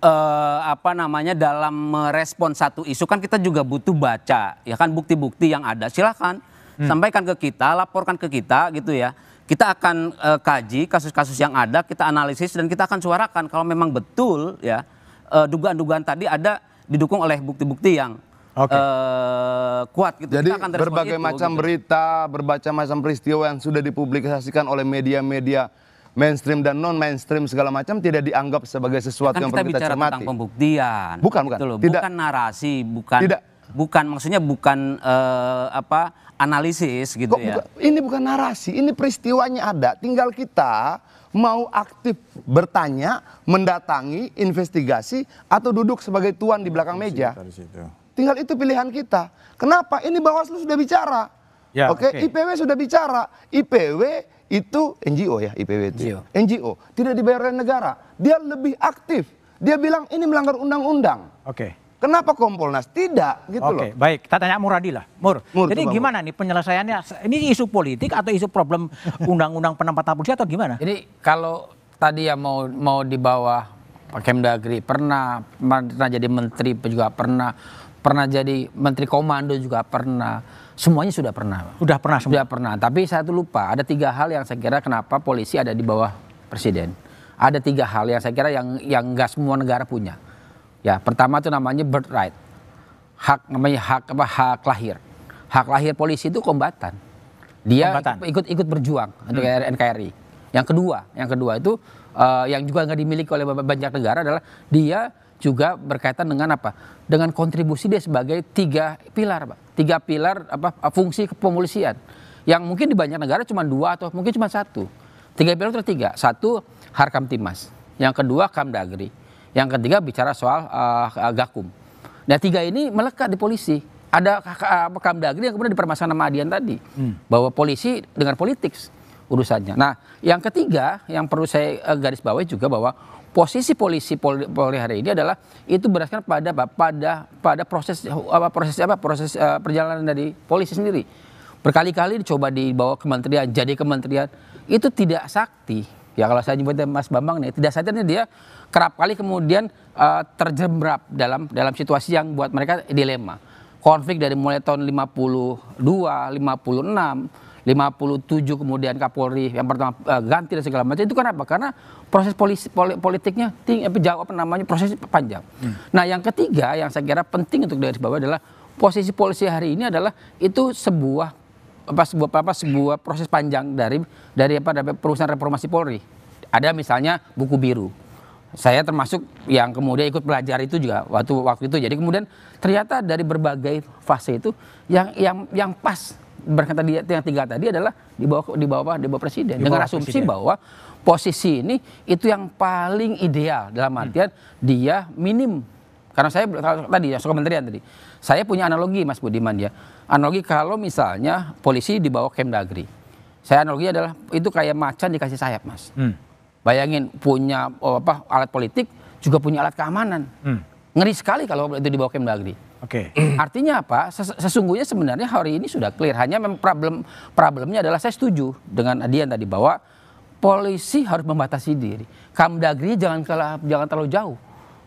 eh, apa namanya dalam merespon satu isu kan kita juga butuh baca ya kan bukti-bukti yang ada. Silakan hmm. sampaikan ke kita, laporkan ke kita gitu ya. Kita akan e, kaji kasus-kasus yang ada, kita analisis dan kita akan suarakan kalau memang betul ya eh, dugaan-dugaan e, tadi ada didukung oleh bukti-bukti yang okay. uh, eh, kuat gitu. Jadi kita akan berbagai itu, macam gitu. berita, berbagai macam peristiwa yang sudah dipublikasikan oleh media-media mainstream dan non mainstream segala macam tidak dianggap sebagai sesuatu ya kan yang perlu kita, cermati. tentang pembuktian. Bukan, bukan. Gitu Tidak, bukan narasi, bukan tidak. bukan maksudnya bukan uh, apa analisis gitu Kok, ya. ini bukan narasi, ini peristiwanya ada. Tinggal kita mau aktif bertanya, mendatangi, investigasi atau duduk sebagai tuan di belakang meja. Tinggal itu pilihan kita. Kenapa? Ini Bawaslu sudah bicara. Ya, Oke, okay? IPW sudah bicara. IPW itu NGO ya, IPW itu. Ya? NGO. NGO tidak dibayar oleh negara. Dia lebih aktif. Dia bilang ini melanggar undang-undang. Oke. Okay. Kenapa Kompolnas? Tidak gitu okay, loh. Oke, baik. Kita tanya Muradi lah. Mur, Mur jadi gimana Mur. nih penyelesaiannya? Ini isu politik atau isu problem undang-undang penempatan polisi atau gimana? Jadi kalau tadi ya mau mau di bawah Kemdagri pernah, pernah jadi menteri juga pernah, pernah jadi menteri komando juga pernah. Semuanya sudah pernah. Sudah pernah semua. Sudah pernah, tapi saya tuh lupa ada tiga hal yang saya kira kenapa polisi ada di bawah presiden. Ada tiga hal yang saya kira yang yang nggak semua negara punya Ya, pertama itu namanya birth right. Hak namanya hak apa? Hak lahir. Hak lahir polisi itu kombatan. Dia ikut-ikut berjuang untuk hmm. NKRI. Yang kedua, yang kedua itu uh, yang juga nggak dimiliki oleh banyak negara adalah dia juga berkaitan dengan apa? Dengan kontribusi dia sebagai tiga pilar, Pak. Tiga pilar apa fungsi kepolisian. Yang mungkin di banyak negara cuma dua atau mungkin cuma satu. Tiga pilar itu tiga. Satu Harkam Timas, yang kedua Kamdagri, yang ketiga bicara soal uh, gakum nah tiga ini melekat di polisi ada eh, Kamdagri yang kemudian dipermasalahkan sama Adian tadi hmm. bahwa polisi dengan politik urusannya. Nah, yang ketiga yang perlu saya eh, garis bawahi juga bahwa posisi polisi poli poli hari ini adalah itu berdasarkan pada pada pada proses apa proses apa proses uh, perjalanan dari polisi sendiri. Berkali-kali dicoba dibawa kementerian jadi kementerian itu tidak sakti. Ya kalau saya nyebutnya Mas Bambang nih tidak saktinya dia kerap kali kemudian uh, eh, terjebrap dalam dalam situasi yang buat mereka dilema. Konflik dari mulai tahun 52, 56, 57 kemudian Kapolri yang pertama uh, ganti dan segala macam itu kenapa? Karena proses polisi, poli, politiknya tinggi apa, eh, jauh apa namanya proses panjang. Hmm. Nah yang ketiga yang saya kira penting untuk dari bawah adalah posisi polisi hari ini adalah itu sebuah apa sebuah apa sebuah proses panjang dari dari apa dari perusahaan reformasi Polri. Ada misalnya buku biru saya termasuk yang kemudian ikut belajar itu juga waktu waktu itu jadi kemudian ternyata dari berbagai fase itu yang yang yang pas berkata dia yang tiga tadi adalah di bawah di bawah di bawah presiden di bawah dengan asumsi presiden. bahwa posisi ini itu yang paling ideal dalam hmm. artian hmm. dia minim karena saya tadi ya kementerian tadi saya punya analogi Mas Budiman ya analogi kalau misalnya polisi di bawah Kemdagri saya analogi adalah itu kayak macan dikasih sayap Mas hmm Bayangin punya oh, apa alat politik juga punya alat keamanan. Hmm. Ngeri sekali kalau itu dibawa ke Oke. Okay. Artinya apa? Ses sesungguhnya sebenarnya hari ini sudah clear. Hanya memang problem problemnya adalah saya setuju dengan Adian tadi bahwa polisi harus membatasi diri. Kamdagri jangan kalah, jangan terlalu jauh.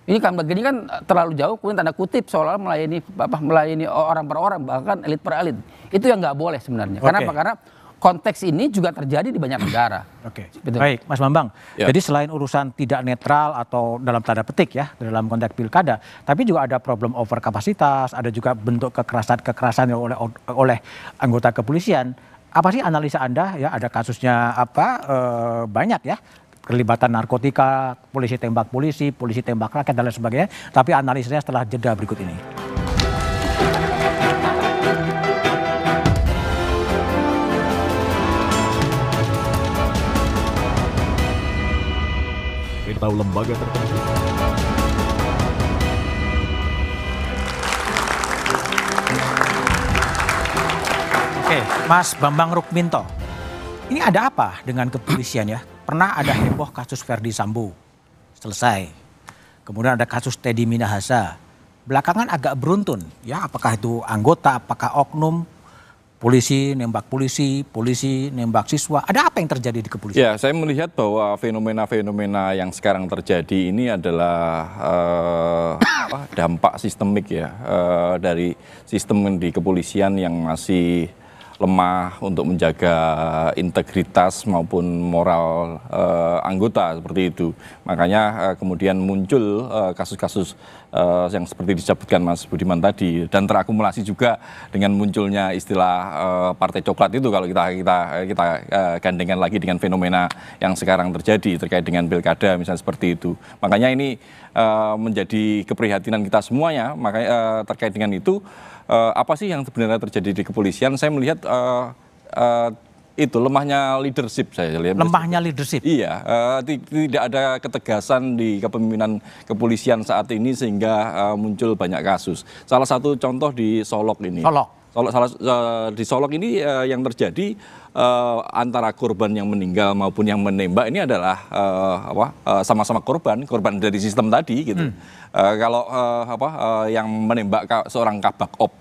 Ini Kamdagri kan terlalu jauh kemudian tanda kutip seolah melayani apa melayani orang per orang bahkan elit per elit. Itu yang nggak boleh sebenarnya. Okay. Kenapa? Karena konteks ini juga terjadi di banyak negara. Oke. Okay. Gitu. Baik, Mas Bambang. Ya. Jadi selain urusan tidak netral atau dalam tanda petik ya dalam konteks pilkada, tapi juga ada problem over kapasitas, ada juga bentuk kekerasan-kekerasan yang oleh oleh anggota kepolisian. Apa sih analisa Anda ya ada kasusnya apa e, banyak ya kelibatan narkotika, polisi tembak polisi, polisi tembak rakyat dan lain sebagainya. Tapi analisanya setelah jeda berikut ini. atau lembaga tertentu. Oke, Mas Bambang Rukminto, ini ada apa dengan kepolisian ya? Pernah ada heboh kasus Verdi Sambo, selesai. Kemudian ada kasus Teddy Minahasa. Belakangan agak beruntun ya, apakah itu anggota, apakah oknum, polisi nembak polisi, polisi nembak siswa. Ada apa yang terjadi di kepolisian? Ya, saya melihat bahwa fenomena-fenomena yang sekarang terjadi ini adalah uh, dampak sistemik ya uh, dari sistem di kepolisian yang masih lemah untuk menjaga integritas maupun moral uh, anggota seperti itu. Makanya uh, kemudian muncul eh, kasus-kasus uh, yang seperti disebutkan Mas Budiman tadi dan terakumulasi juga dengan munculnya istilah uh, partai coklat itu kalau kita kita kita uh, gandengan lagi dengan fenomena yang sekarang terjadi terkait dengan pilkada misalnya seperti itu. Makanya ini uh, menjadi keprihatinan kita semuanya makanya uh, terkait dengan itu uh, apa sih yang sebenarnya terjadi di kepolisian? Saya melihat uh, uh, itu lemahnya leadership saya lihat. Lemahnya leadership. Iya, uh, tidak ada ketegasan di kepemimpinan kepolisian saat ini sehingga uh, muncul banyak kasus. Salah satu contoh di Solok ini. Solok. Kalau salah uh, di Solok ini uh, yang terjadi uh, antara korban yang meninggal maupun yang menembak ini adalah uh, apa uh, sama-sama korban, korban dari sistem tadi gitu. Hmm. Uh, kalau uh, apa uh, yang menembak ka seorang kabak op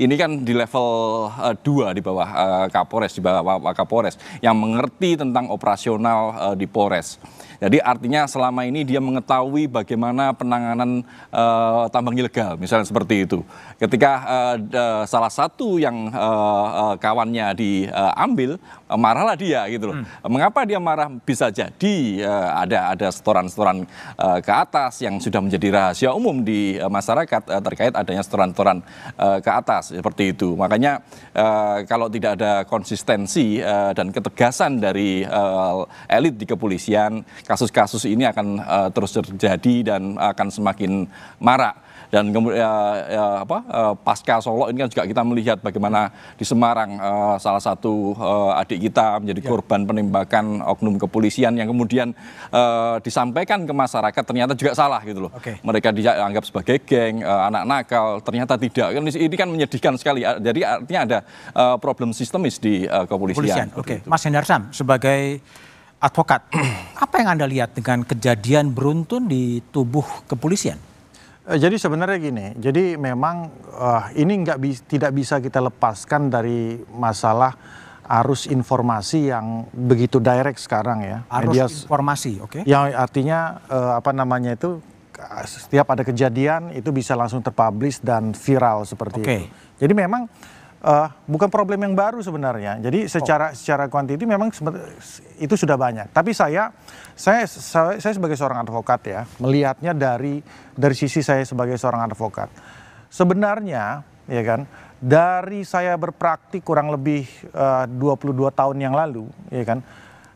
ini kan di level uh, di bawah uh, Kapolres di bawah Pak Kapolres yang mengerti tentang operasional uh, di Polres. Jadi artinya selama ini dia mengetahui bagaimana penanganan uh, tambang ilegal misalnya seperti itu ketika uh, uh, salah satu yang uh, kawannya diambil uh, marahlah dia gitu loh. Hmm. Mengapa dia marah? Bisa jadi uh, ada ada setoran-setoran uh, ke atas yang sudah menjadi rahasia umum di uh, masyarakat uh, terkait adanya setoran-setoran uh, ke atas seperti itu. Makanya uh, kalau tidak ada konsistensi uh, dan ketegasan dari uh, elit di kepolisian, kasus-kasus ini akan uh, terus terjadi dan akan semakin marak dan kemudian ya, ya, apa uh, eh, pasca Solo ini kan juga kita melihat bagaimana di Semarang uh, salah satu uh, adik kita menjadi ya. korban penembakan oknum kepolisian yang kemudian uh, disampaikan ke masyarakat ternyata juga salah gitu loh. Okay. Mereka dianggap sebagai geng, uh, anak nakal, ternyata tidak. Kan ini kan menyedihkan sekali. Jadi artinya ada uh, problem sistemis di uh, kepolisian. kepolisian. Oke, okay. Mas Hendarsam sebagai advokat, apa yang Anda lihat dengan kejadian beruntun di tubuh kepolisian? Eh, jadi sebenarnya gini, jadi memang uh, ini nggak bi tidak bisa kita lepaskan dari masalah arus informasi yang begitu direct sekarang ya. Arus Media, informasi, oke? Okay. Yang artinya uh, apa namanya itu setiap ada kejadian itu bisa langsung terpublish dan viral seperti okay. itu. Jadi memang uh, bukan problem yang baru sebenarnya. Jadi oh. secara oh. secara kuantiti memang itu sudah banyak. Tapi saya saya saya sebagai seorang advokat ya melihatnya dari dari sisi saya sebagai seorang advokat. Sebenarnya ya kan dari saya berpraktik kurang lebih eh, uh, 22 tahun yang lalu ya kan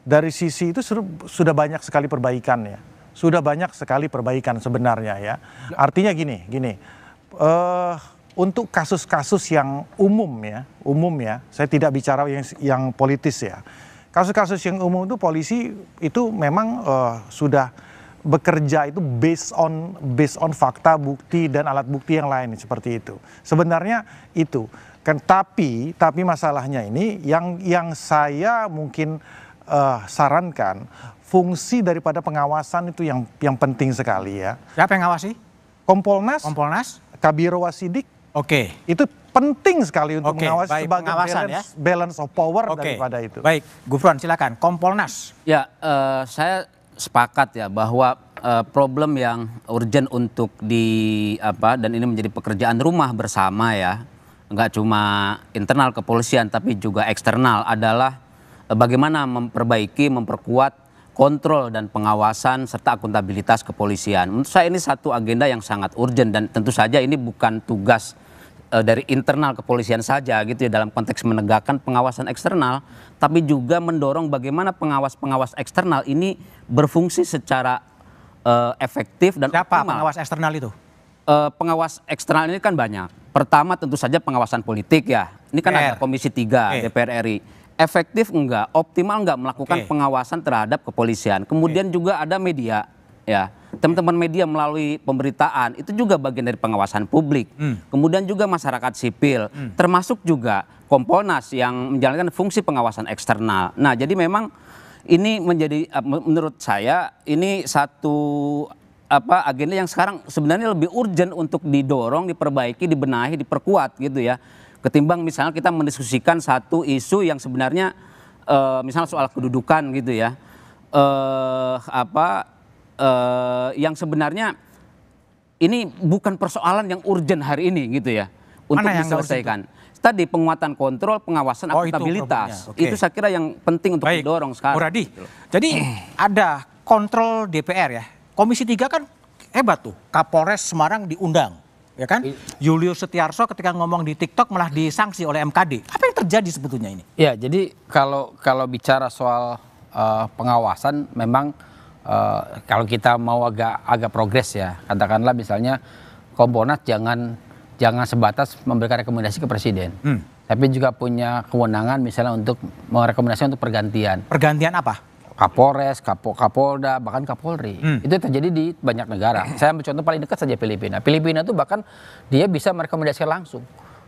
dari sisi itu sudah banyak sekali perbaikan ya. Sudah banyak sekali perbaikan sebenarnya ya. Artinya gini, gini. Uh, untuk kasus-kasus yang umum ya, umum ya, saya tidak bicara yang yang politis ya. Kasus-kasus yang umum itu polisi itu memang uh, sudah bekerja itu based on based on fakta, bukti dan alat bukti yang lain seperti itu. Sebenarnya itu. Kan tapi tapi masalahnya ini yang yang saya mungkin uh, sarankan fungsi daripada pengawasan itu yang yang penting sekali ya. Siapa yang ngawasi? Kompolnas. Kompolnas. Kabiro Wasidik Oke. Okay. Itu penting sekali untuk okay, mengawasi baik, sebagai balance, ya. balance of power okay. daripada itu. Baik, Gufron silakan. Kompolnas. Ya, uh, saya sepakat ya bahwa uh, problem yang urgent untuk di apa dan ini menjadi pekerjaan rumah bersama ya. Enggak cuma internal kepolisian tapi juga eksternal adalah eh, bagaimana memperbaiki, memperkuat kontrol dan pengawasan serta akuntabilitas kepolisian. Menurut saya ini satu agenda yang sangat urgent dan tentu saja ini bukan tugas Eh, dari internal kepolisian saja gitu ya dalam konteks menegakkan pengawasan eksternal tapi juga mendorong bagaimana pengawas-pengawas eksternal ini berfungsi secara uh, efektif dan Siapa optimal. pengawas eksternal itu? Uh, pengawas eksternal ini kan banyak. Pertama tentu saja pengawasan politik ya. Ini kan R. ada Komisi 3 e. DPR RI. Efektif enggak, optimal enggak melakukan okay. pengawasan terhadap kepolisian. Kemudian okay. juga ada media ya teman-teman media melalui pemberitaan itu juga bagian dari pengawasan publik. Hmm. Kemudian juga masyarakat sipil, hmm. termasuk juga komponas yang menjalankan fungsi pengawasan eksternal. Nah, jadi memang ini menjadi eh, menurut saya ini satu apa agenda yang sekarang sebenarnya lebih urgent untuk didorong, diperbaiki, dibenahi, diperkuat gitu ya. Ketimbang misalnya kita mendiskusikan satu isu yang sebenarnya uh, misalnya soal kedudukan gitu ya. Uh, apa uh, yang sebenarnya ini bukan persoalan yang urgent hari ini gitu ya untuk Mana diselesaikan. Tadi penguatan kontrol, pengawasan, oh, akuntabilitas. Itu, okay. itu saya kira yang penting untuk Baik. didorong sekarang. Muradi, gitu jadi ada kontrol DPR ya. Komisi 3 kan hebat tuh. Kapolres Semarang diundang, ya kan? Iya. Julius Setiarso ketika ngomong di TikTok malah disanksi oleh MKD. Apa yang terjadi sebetulnya ini? Ya, jadi kalau kalau bicara soal uh, pengawasan memang Eh, kalau kita mau agak agak progres ya katakanlah misalnya Komponas jangan jangan sebatas memberikan rekomendasi ke presiden. Hmm. Tapi juga punya kewenangan misalnya untuk merekomendasikan untuk pergantian. Pergantian apa? Kapolres, Kapo, Kapolda, bahkan Kapolri. Hmm. Itu terjadi di banyak negara. Saya ambil contoh paling dekat saja Filipina. Filipina itu bahkan dia bisa merekomendasikan langsung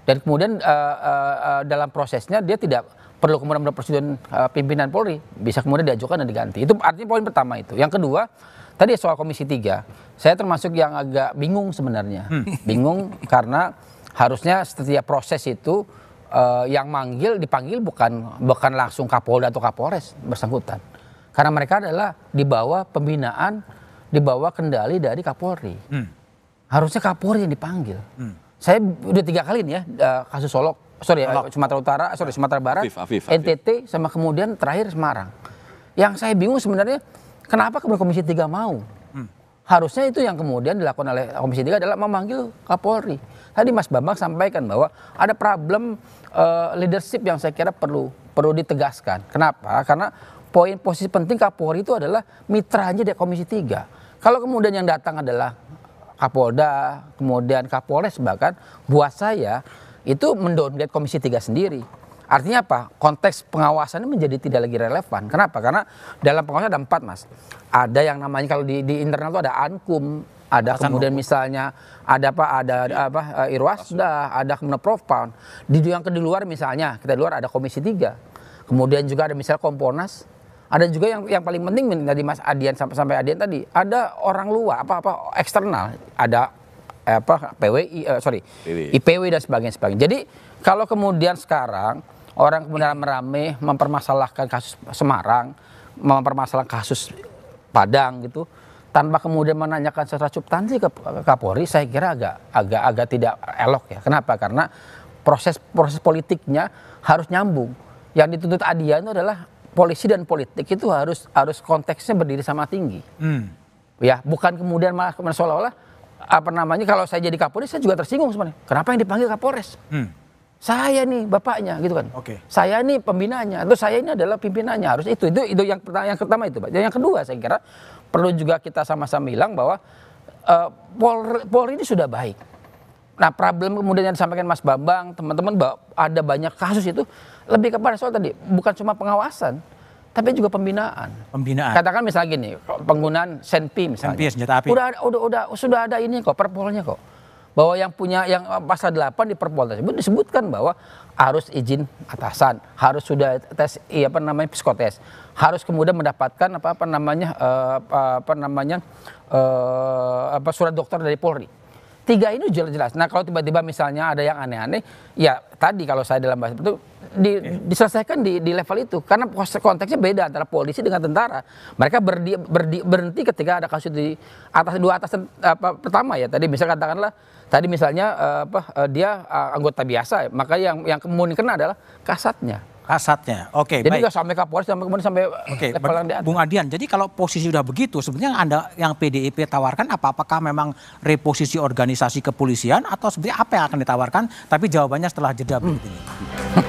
dan kemudian uh, uh, dalam prosesnya dia tidak perlu kemudian presiden uh, pimpinan Polri bisa kemudian diajukan dan diganti itu artinya poin pertama itu yang kedua tadi soal komisi 3 saya termasuk yang agak bingung sebenarnya hmm. bingung karena harusnya setiap proses itu uh, yang manggil dipanggil bukan bukan langsung Kapolda atau Kapolres bersangkutan karena mereka adalah di bawah pembinaan di bawah kendali dari Kapolri hmm. harusnya Kapolri yang dipanggil hmm saya udah tiga kali nih ya eh, kasus Solok, sorry Solok. Eh, Sumatera Utara, eh, sorry ah, Sumatera Barat, Afif, Afif, Afif. NTT, sama kemudian terakhir Semarang. Yang saya bingung sebenarnya kenapa kemudian Komisi 3 mau? Hmm. Harusnya itu yang kemudian dilakukan oleh Komisi 3 adalah memanggil Kapolri. Tadi Mas Bambang sampaikan bahwa ada problem uh, leadership yang saya kira perlu perlu ditegaskan. Kenapa? Karena poin posisi penting Kapolri itu adalah mitranya dari Komisi 3. Kalau kemudian yang datang adalah kapolda kemudian kapolres bahkan buat saya itu mendowngrade komisi tiga sendiri Artinya apa? Konteks pengawasannya menjadi tidak lagi relevan. Kenapa? Karena dalam pengawasan ada empat mas. Ada yang namanya kalau di, di internal itu ada ankum, ada Atasan kemudian hukum. misalnya ada apa? Ada, ada iya. apa? Uh, Irwasda, ada kemudian profound. Di yang ke luar misalnya kita di luar ada Komisi 3 Kemudian juga ada misalnya Komponas, ada juga yang yang paling penting tadi Mas Adian sampai sampai Adian tadi ada orang luar apa apa eksternal ada eh, apa PWI uh, eh, sorry IPW dan sebagainya sebagainya. Jadi kalau kemudian sekarang orang kemudian merame mempermasalahkan kasus Semarang, mempermasalahkan kasus Padang gitu tanpa kemudian menanyakan secara substansi ke Kapolri saya kira agak agak agak tidak elok ya. Kenapa? Karena proses proses politiknya harus nyambung. Yang dituntut Adian itu adalah polisi dan politik itu harus harus konteksnya berdiri sama tinggi. Hmm. Ya, bukan kemudian malah seolah-olah apa namanya kalau saya jadi kapolres saya juga tersinggung sebenarnya. Kenapa yang dipanggil Kapolres? Hmm. Saya nih bapaknya gitu kan. Okay. Saya nih pembinanya Terus saya ini adalah pimpinannya harus itu. Itu itu yang pertama yang pertama itu, Pak. Yang kedua saya kira perlu juga kita sama-sama bilang bahwa uh, Polri, Polri ini sudah baik. Nah, problem kemudian yang disampaikan Mas Bambang, teman-teman bahwa ada banyak kasus itu lebih kepada soal tadi bukan cuma pengawasan tapi juga pembinaan. Pembinaan. Katakan misalnya gini, penggunaan senpi misalnya. Senpi senjata api. Udah, udah, udah, sudah ada ini kok, perpolnya kok. Bahwa yang punya yang pasal 8 di perpol tersebut disebutkan bahwa harus izin atasan, harus sudah tes iya apa namanya psikotes, harus kemudian mendapatkan apa apa namanya apa, eh, apa namanya eh, apa surat dokter dari Polri. Tiga ini jelas-jelas. Nah kalau tiba-tiba misalnya ada yang aneh-aneh, ya tadi kalau saya dalam bahasa itu di, iya. diselesaikan di, di level itu karena konteksnya beda antara polisi dengan tentara mereka berdi, berdi, berhenti ketika ada kasus di atas dua atas apa, pertama ya tadi misalnya katakanlah tadi misalnya eh, apa eh, dia eh, anggota biasa maka yang yang kemudian kena adalah kasatnya kasatnya oke okay, jadi nggak sampai kapolres sampai kemudian sampai okay, level yang di atas. Bung Adian jadi kalau posisi sudah begitu sebenarnya yang anda yang PDIP tawarkan apa apakah memang reposisi organisasi kepolisian atau sebenarnya apa yang akan ditawarkan tapi jawabannya setelah jeda berikut ini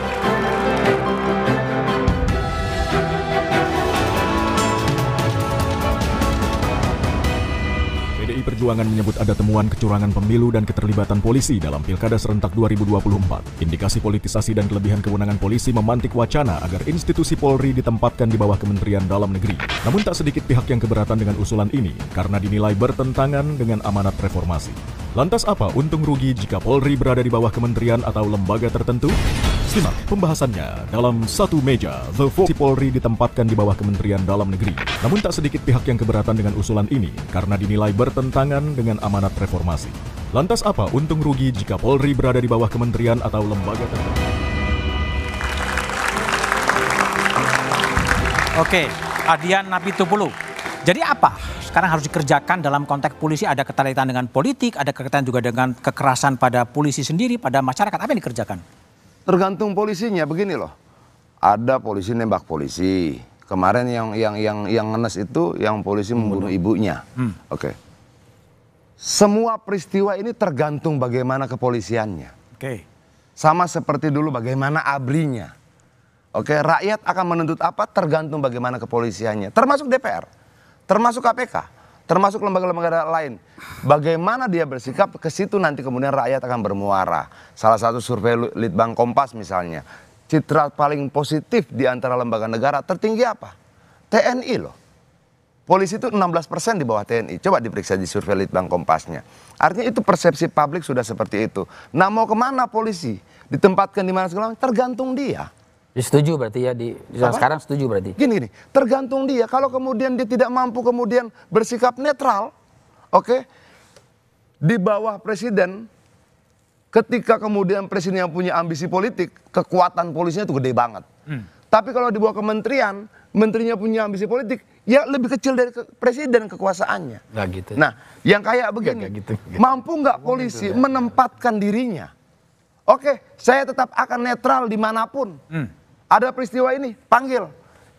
Perjuangan menyebut ada temuan kecurangan pemilu dan keterlibatan polisi dalam Pilkada serentak 2024. Indikasi politisasi dan kelebihan kewenangan polisi memantik wacana agar institusi Polri ditempatkan di bawah Kementerian Dalam Negeri. Namun tak sedikit pihak yang keberatan dengan usulan ini karena dinilai bertentangan dengan amanat reformasi. Lantas apa untung rugi jika Polri berada di bawah kementerian atau lembaga tertentu? Simak pembahasannya dalam satu meja. The Voice Polri ditempatkan di bawah Kementerian Dalam Negeri. Namun tak sedikit pihak yang keberatan dengan usulan ini karena dinilai bertentangan dengan amanat reformasi. Lantas apa untung rugi jika Polri berada di bawah kementerian atau lembaga tertentu? Oke, Adian Napitupulu. Jadi apa sekarang harus dikerjakan dalam konteks polisi ada keterkaitan dengan politik, ada keterkaitan juga dengan kekerasan pada polisi sendiri, pada masyarakat. Apa yang dikerjakan? tergantung polisinya begini loh ada polisi nembak polisi kemarin yang yang yang yang ngenes itu yang polisi membunuh, membunuh ibunya hmm. oke okay. semua peristiwa ini tergantung bagaimana kepolisiannya oke okay. sama seperti dulu bagaimana abrinya oke okay? rakyat akan menuntut apa tergantung bagaimana kepolisiannya termasuk DPR termasuk KPK termasuk lembaga-lembaga lain. Bagaimana dia bersikap ke situ nanti kemudian rakyat akan bermuara. Salah satu survei Litbang Kompas misalnya, citra paling positif di antara lembaga negara tertinggi apa? TNI loh. Polisi itu 16 persen di bawah TNI. Coba diperiksa di survei Litbang Kompasnya. Artinya itu persepsi publik sudah seperti itu. Nah mau kemana polisi? Ditempatkan di mana segala tergantung dia. Setuju berarti ya di Apa? sekarang setuju berarti. Gini gini, tergantung dia. Kalau kemudian dia tidak mampu kemudian bersikap netral, oke? Okay, di bawah presiden ketika kemudian presiden yang punya ambisi politik, kekuatan polisinya itu gede banget. Hmm. Tapi kalau di bawah kementerian, menterinya punya ambisi politik, ya lebih kecil dari ke presiden kekuasaannya. Nah, gitu. Nah, yang kayak begini, gitu, gak, gak gitu, mampu nggak polisi gitu, menempatkan dirinya? Oke, okay, saya tetap akan netral dimanapun. Hmm ada peristiwa ini, panggil,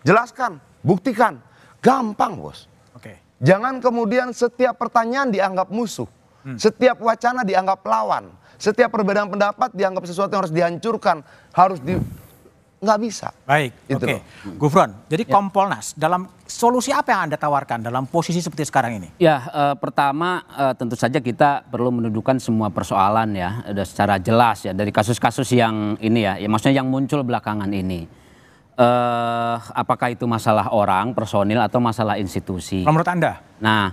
jelaskan, buktikan. Gampang, Bos. Oke. Okay. Jangan kemudian setiap pertanyaan dianggap musuh. Hmm. Setiap wacana dianggap lawan. Setiap perbedaan pendapat dianggap sesuatu yang harus dihancurkan, harus di nggak bisa. Baik, gitu oke. Okay. Hmm. Gufron, jadi ya. Kompolnas dalam solusi apa yang Anda tawarkan dalam posisi seperti sekarang ini? Ya, uh, pertama uh, tentu saja kita perlu mendudukan semua persoalan ya secara jelas ya dari kasus-kasus yang ini ya, ya maksudnya yang muncul belakangan ini. Eh, apakah itu masalah orang, personil atau masalah institusi? Menurut Anda? Nah,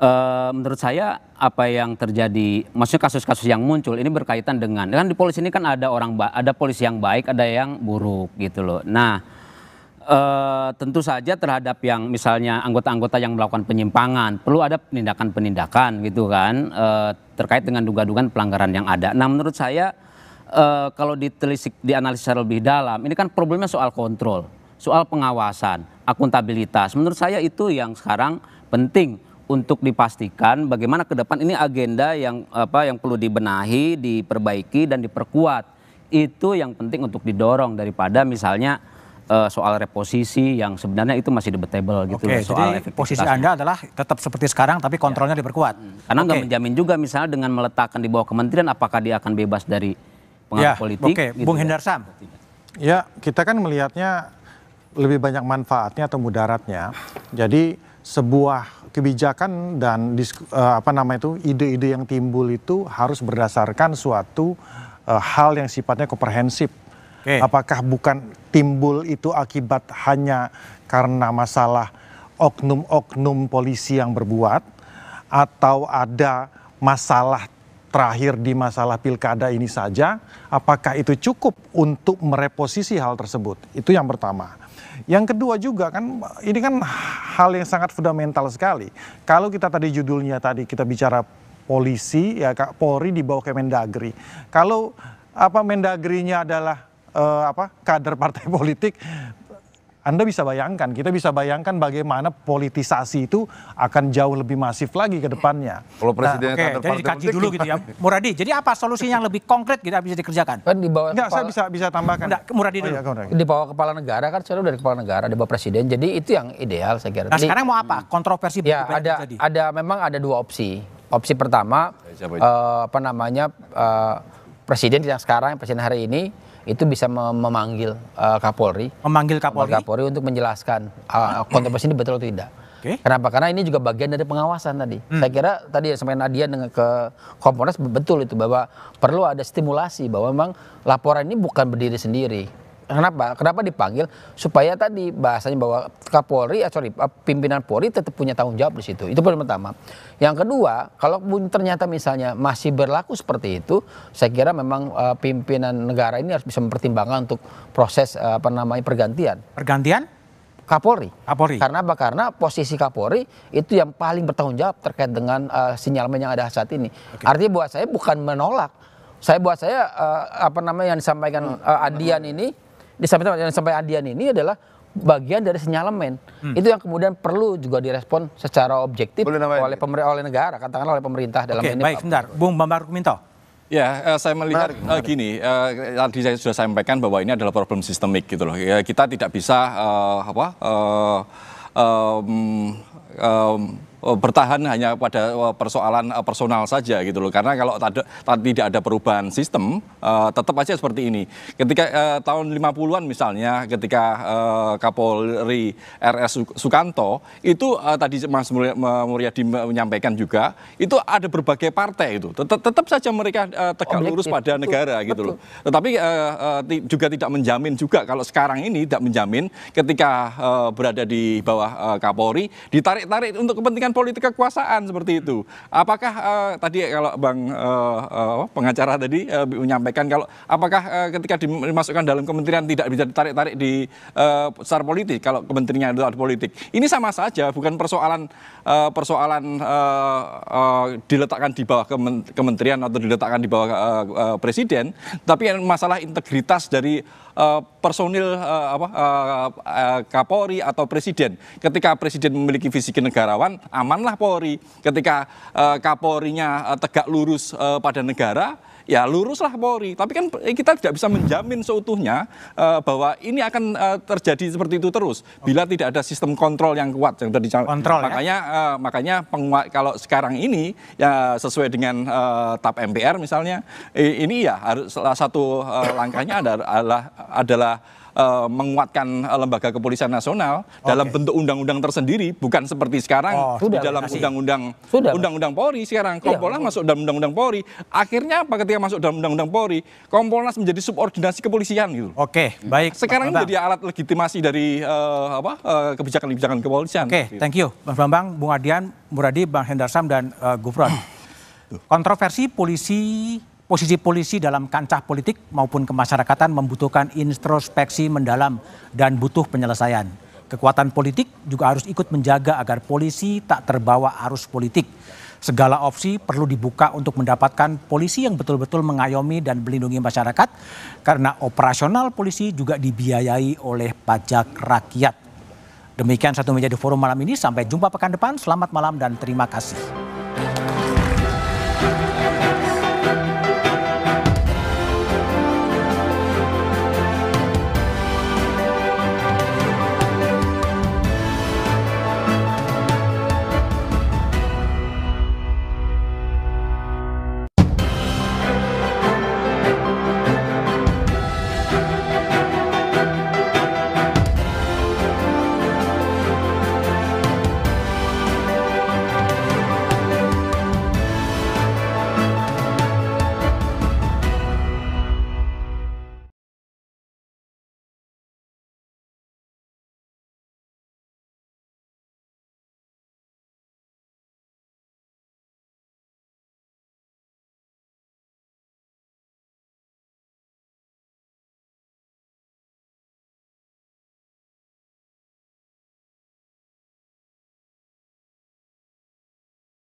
e, menurut saya apa yang terjadi, maksudnya kasus-kasus yang muncul ini berkaitan dengan kan di polisi ini kan ada orang ada polisi yang baik, ada yang buruk gitu loh. Nah, e, tentu saja terhadap yang misalnya anggota-anggota yang melakukan penyimpangan perlu ada penindakan-penindakan gitu kan e, terkait dengan dugaan-dugaan pelanggaran yang ada. Nah, menurut saya e, kalau ditelisik dianalisa lebih dalam, ini kan problemnya soal kontrol, soal pengawasan, akuntabilitas. Menurut saya itu yang sekarang penting untuk dipastikan bagaimana ke depan ini agenda yang apa yang perlu dibenahi, diperbaiki dan diperkuat. Itu yang penting untuk didorong daripada misalnya uh, soal reposisi yang sebenarnya itu masih debatable gitu Oke, soal jadi posisi Anda adalah tetap seperti sekarang tapi kontrolnya ya. diperkuat. Hmm. Karena nggak menjamin juga misalnya dengan meletakkan di bawah kementerian apakah dia akan bebas dari pengaruh ya, politik. Oke, gitu Bung ya. Hendarsam. Ya, kita kan melihatnya lebih banyak manfaatnya atau mudaratnya. Jadi sebuah kebijakan dan uh, apa nama itu ide-ide yang timbul itu harus berdasarkan suatu uh, hal yang sifatnya komprehensif. Okay. Apakah bukan timbul itu akibat hanya karena masalah oknum-oknum polisi yang berbuat atau ada masalah terakhir di masalah pilkada ini saja, apakah itu cukup untuk mereposisi hal tersebut? Itu yang pertama. Yang kedua juga kan ini kan hal yang sangat fundamental sekali. Kalau kita tadi judulnya tadi kita bicara polisi ya Kak Polri di bawah Kemendagri. Kalau apa Mendagrinya adalah uh, apa kader partai politik anda bisa bayangkan, kita bisa bayangkan bagaimana politisasi itu akan jauh lebih masif lagi ke depannya. Kalau nah, presiden okay, okay, jadi kaki dulu gitu ya. Muradi, jadi apa solusinya yang lebih konkret kita bisa dikerjakan? Kan di bawah Enggak, kepala... saya bisa bisa tambahkan. Enggak, Muradi dulu. Oh, iya, kan, di bawah kepala negara kan selalu dari kepala negara, di bawah presiden. Jadi itu yang ideal saya kira. Nah, jadi, sekarang mau apa? Kontroversi ya, ada, terjadi. ada memang ada dua opsi. Opsi pertama uh, apa namanya uh, presiden yang sekarang, presiden hari ini itu bisa memanggil uh, Kapolri, memanggil Kapolri, Kapolri untuk menjelaskan uh, eh, hmm. kontroversi ini betul atau tidak. Okay. Kenapa? Karena ini juga bagian dari pengawasan tadi. Hmm. Saya kira tadi sampai Nadia dengan ke Komponas betul itu bahwa perlu ada stimulasi bahwa memang laporan ini bukan berdiri sendiri. Kenapa? Kenapa dipanggil? Supaya tadi bahasanya bahwa Kapolri, ah, sorry, eh, pimpinan Polri tetap punya tanggung jawab di situ. Itu poin pertama. Yang kedua, pun ternyata misalnya masih berlaku seperti itu, saya kira memang uh, pimpinan negara ini harus bisa mempertimbangkan untuk proses uh, apa namanya pergantian. Pergantian? Kapolri. Kapolri. Karena apa? Karena posisi Kapolri itu yang paling bertanggung jawab terkait dengan uh, sinyalmen yang ada saat ini. Okay. Artinya buat saya bukan menolak. Saya buat saya uh, apa namanya yang disampaikan uh, Adian ini disampaikan yang sampai Adian ini adalah bagian dari sinyalemen. Hmm. Itu yang kemudian perlu juga direspon secara objektif oleh pemerintah oleh negara, katakanlah oleh pemerintah dalam okay, ini. Baik, sebentar Bung Bambang Kuminto. Ya, eh, saya melihat menarik, eh, menarik. gini, eh, tadi saya sudah sampaikan bahwa ini adalah problem sistemik gitu loh. Ya, kita tidak bisa eh, apa eh, um, um, Oh, bertahan hanya pada oh, persoalan eh, personal saja gitu loh. Karena kalau tada, tidak ada perubahan sistem, eh, tetap aja seperti ini. Ketika uh, tahun 50-an misalnya, ketika Kapolri RS Sukanto itu tadi Mas Muryadi menyampaikan juga, itu ada berbagai partai itu. Tetap, tetap saja mereka tegak lurus pada negara gitu loh. Tetapi juga tidak menjamin juga kalau sekarang ini tidak menjamin ketika berada di bawah Kapolri ditarik-tarik untuk kepentingan politik kekuasaan seperti itu. Apakah uh, tadi kalau Bang uh, uh, pengacara tadi uh, menyampaikan kalau apakah uh, ketika dimasukkan dalam kementerian tidak bisa ditarik-tarik di uh, secara politik kalau kementeriannya itu ada politik. Ini sama saja bukan persoalan uh, persoalan uh, uh, diletakkan di bawah kementerian atau diletakkan di bawah uh, uh, presiden, tapi masalah integritas dari Eh, personil uh, apa, uh, uh, Kapolri atau Presiden. Ketika Presiden memiliki visi kenegarawan, amanlah Polri. Ketika uh, Kapolrinya uh, tegak lurus uh, pada negara, ya luruslah Polri. Tapi kan eh, kita tidak bisa menjamin seutuhnya uh, bahwa ini akan uh, terjadi seperti itu terus bila tidak ada sistem kontrol yang kuat yang tadi kontrol, ya? makanya ya? uh, makanya penguat kalau sekarang ini ya sesuai dengan uh, TAP MPR misalnya ini ya harus salah satu uh, langkahnya adalah adalah uh, menguatkan eh, lembaga kepolisian nasional okay. dalam bentuk undang-undang tersendiri, bukan seperti sekarang oh, di dalam undang-undang undang-undang Polri sekarang. Iya, Kompolnas iya, masuk dalam undang-undang Polri. Akhirnya apa ketika masuk dalam undang-undang Polri, Kompolnas menjadi subordinasi kepolisian gitu. Oke, okay, baik. Sekarang Bambang. menjadi alat legitimasi dari uh, apa kebijakan-kebijakan uh, kepolisian. Oke, okay, gitu. thank you, Mas Bambang, Bung Adian, Muradi, Bang Hendarsam dan uh, Gufron. Kontroversi polisi Posisi polisi dalam kancah politik maupun kemasyarakatan membutuhkan introspeksi mendalam dan butuh penyelesaian. Kekuatan politik juga harus ikut menjaga agar polisi tak terbawa arus politik. Segala opsi perlu dibuka untuk mendapatkan polisi yang betul-betul mengayomi dan melindungi masyarakat karena operasional polisi juga dibiayai oleh pajak rakyat. Demikian satu meja di forum malam ini. Sampai jumpa pekan depan. Selamat malam dan terima kasih.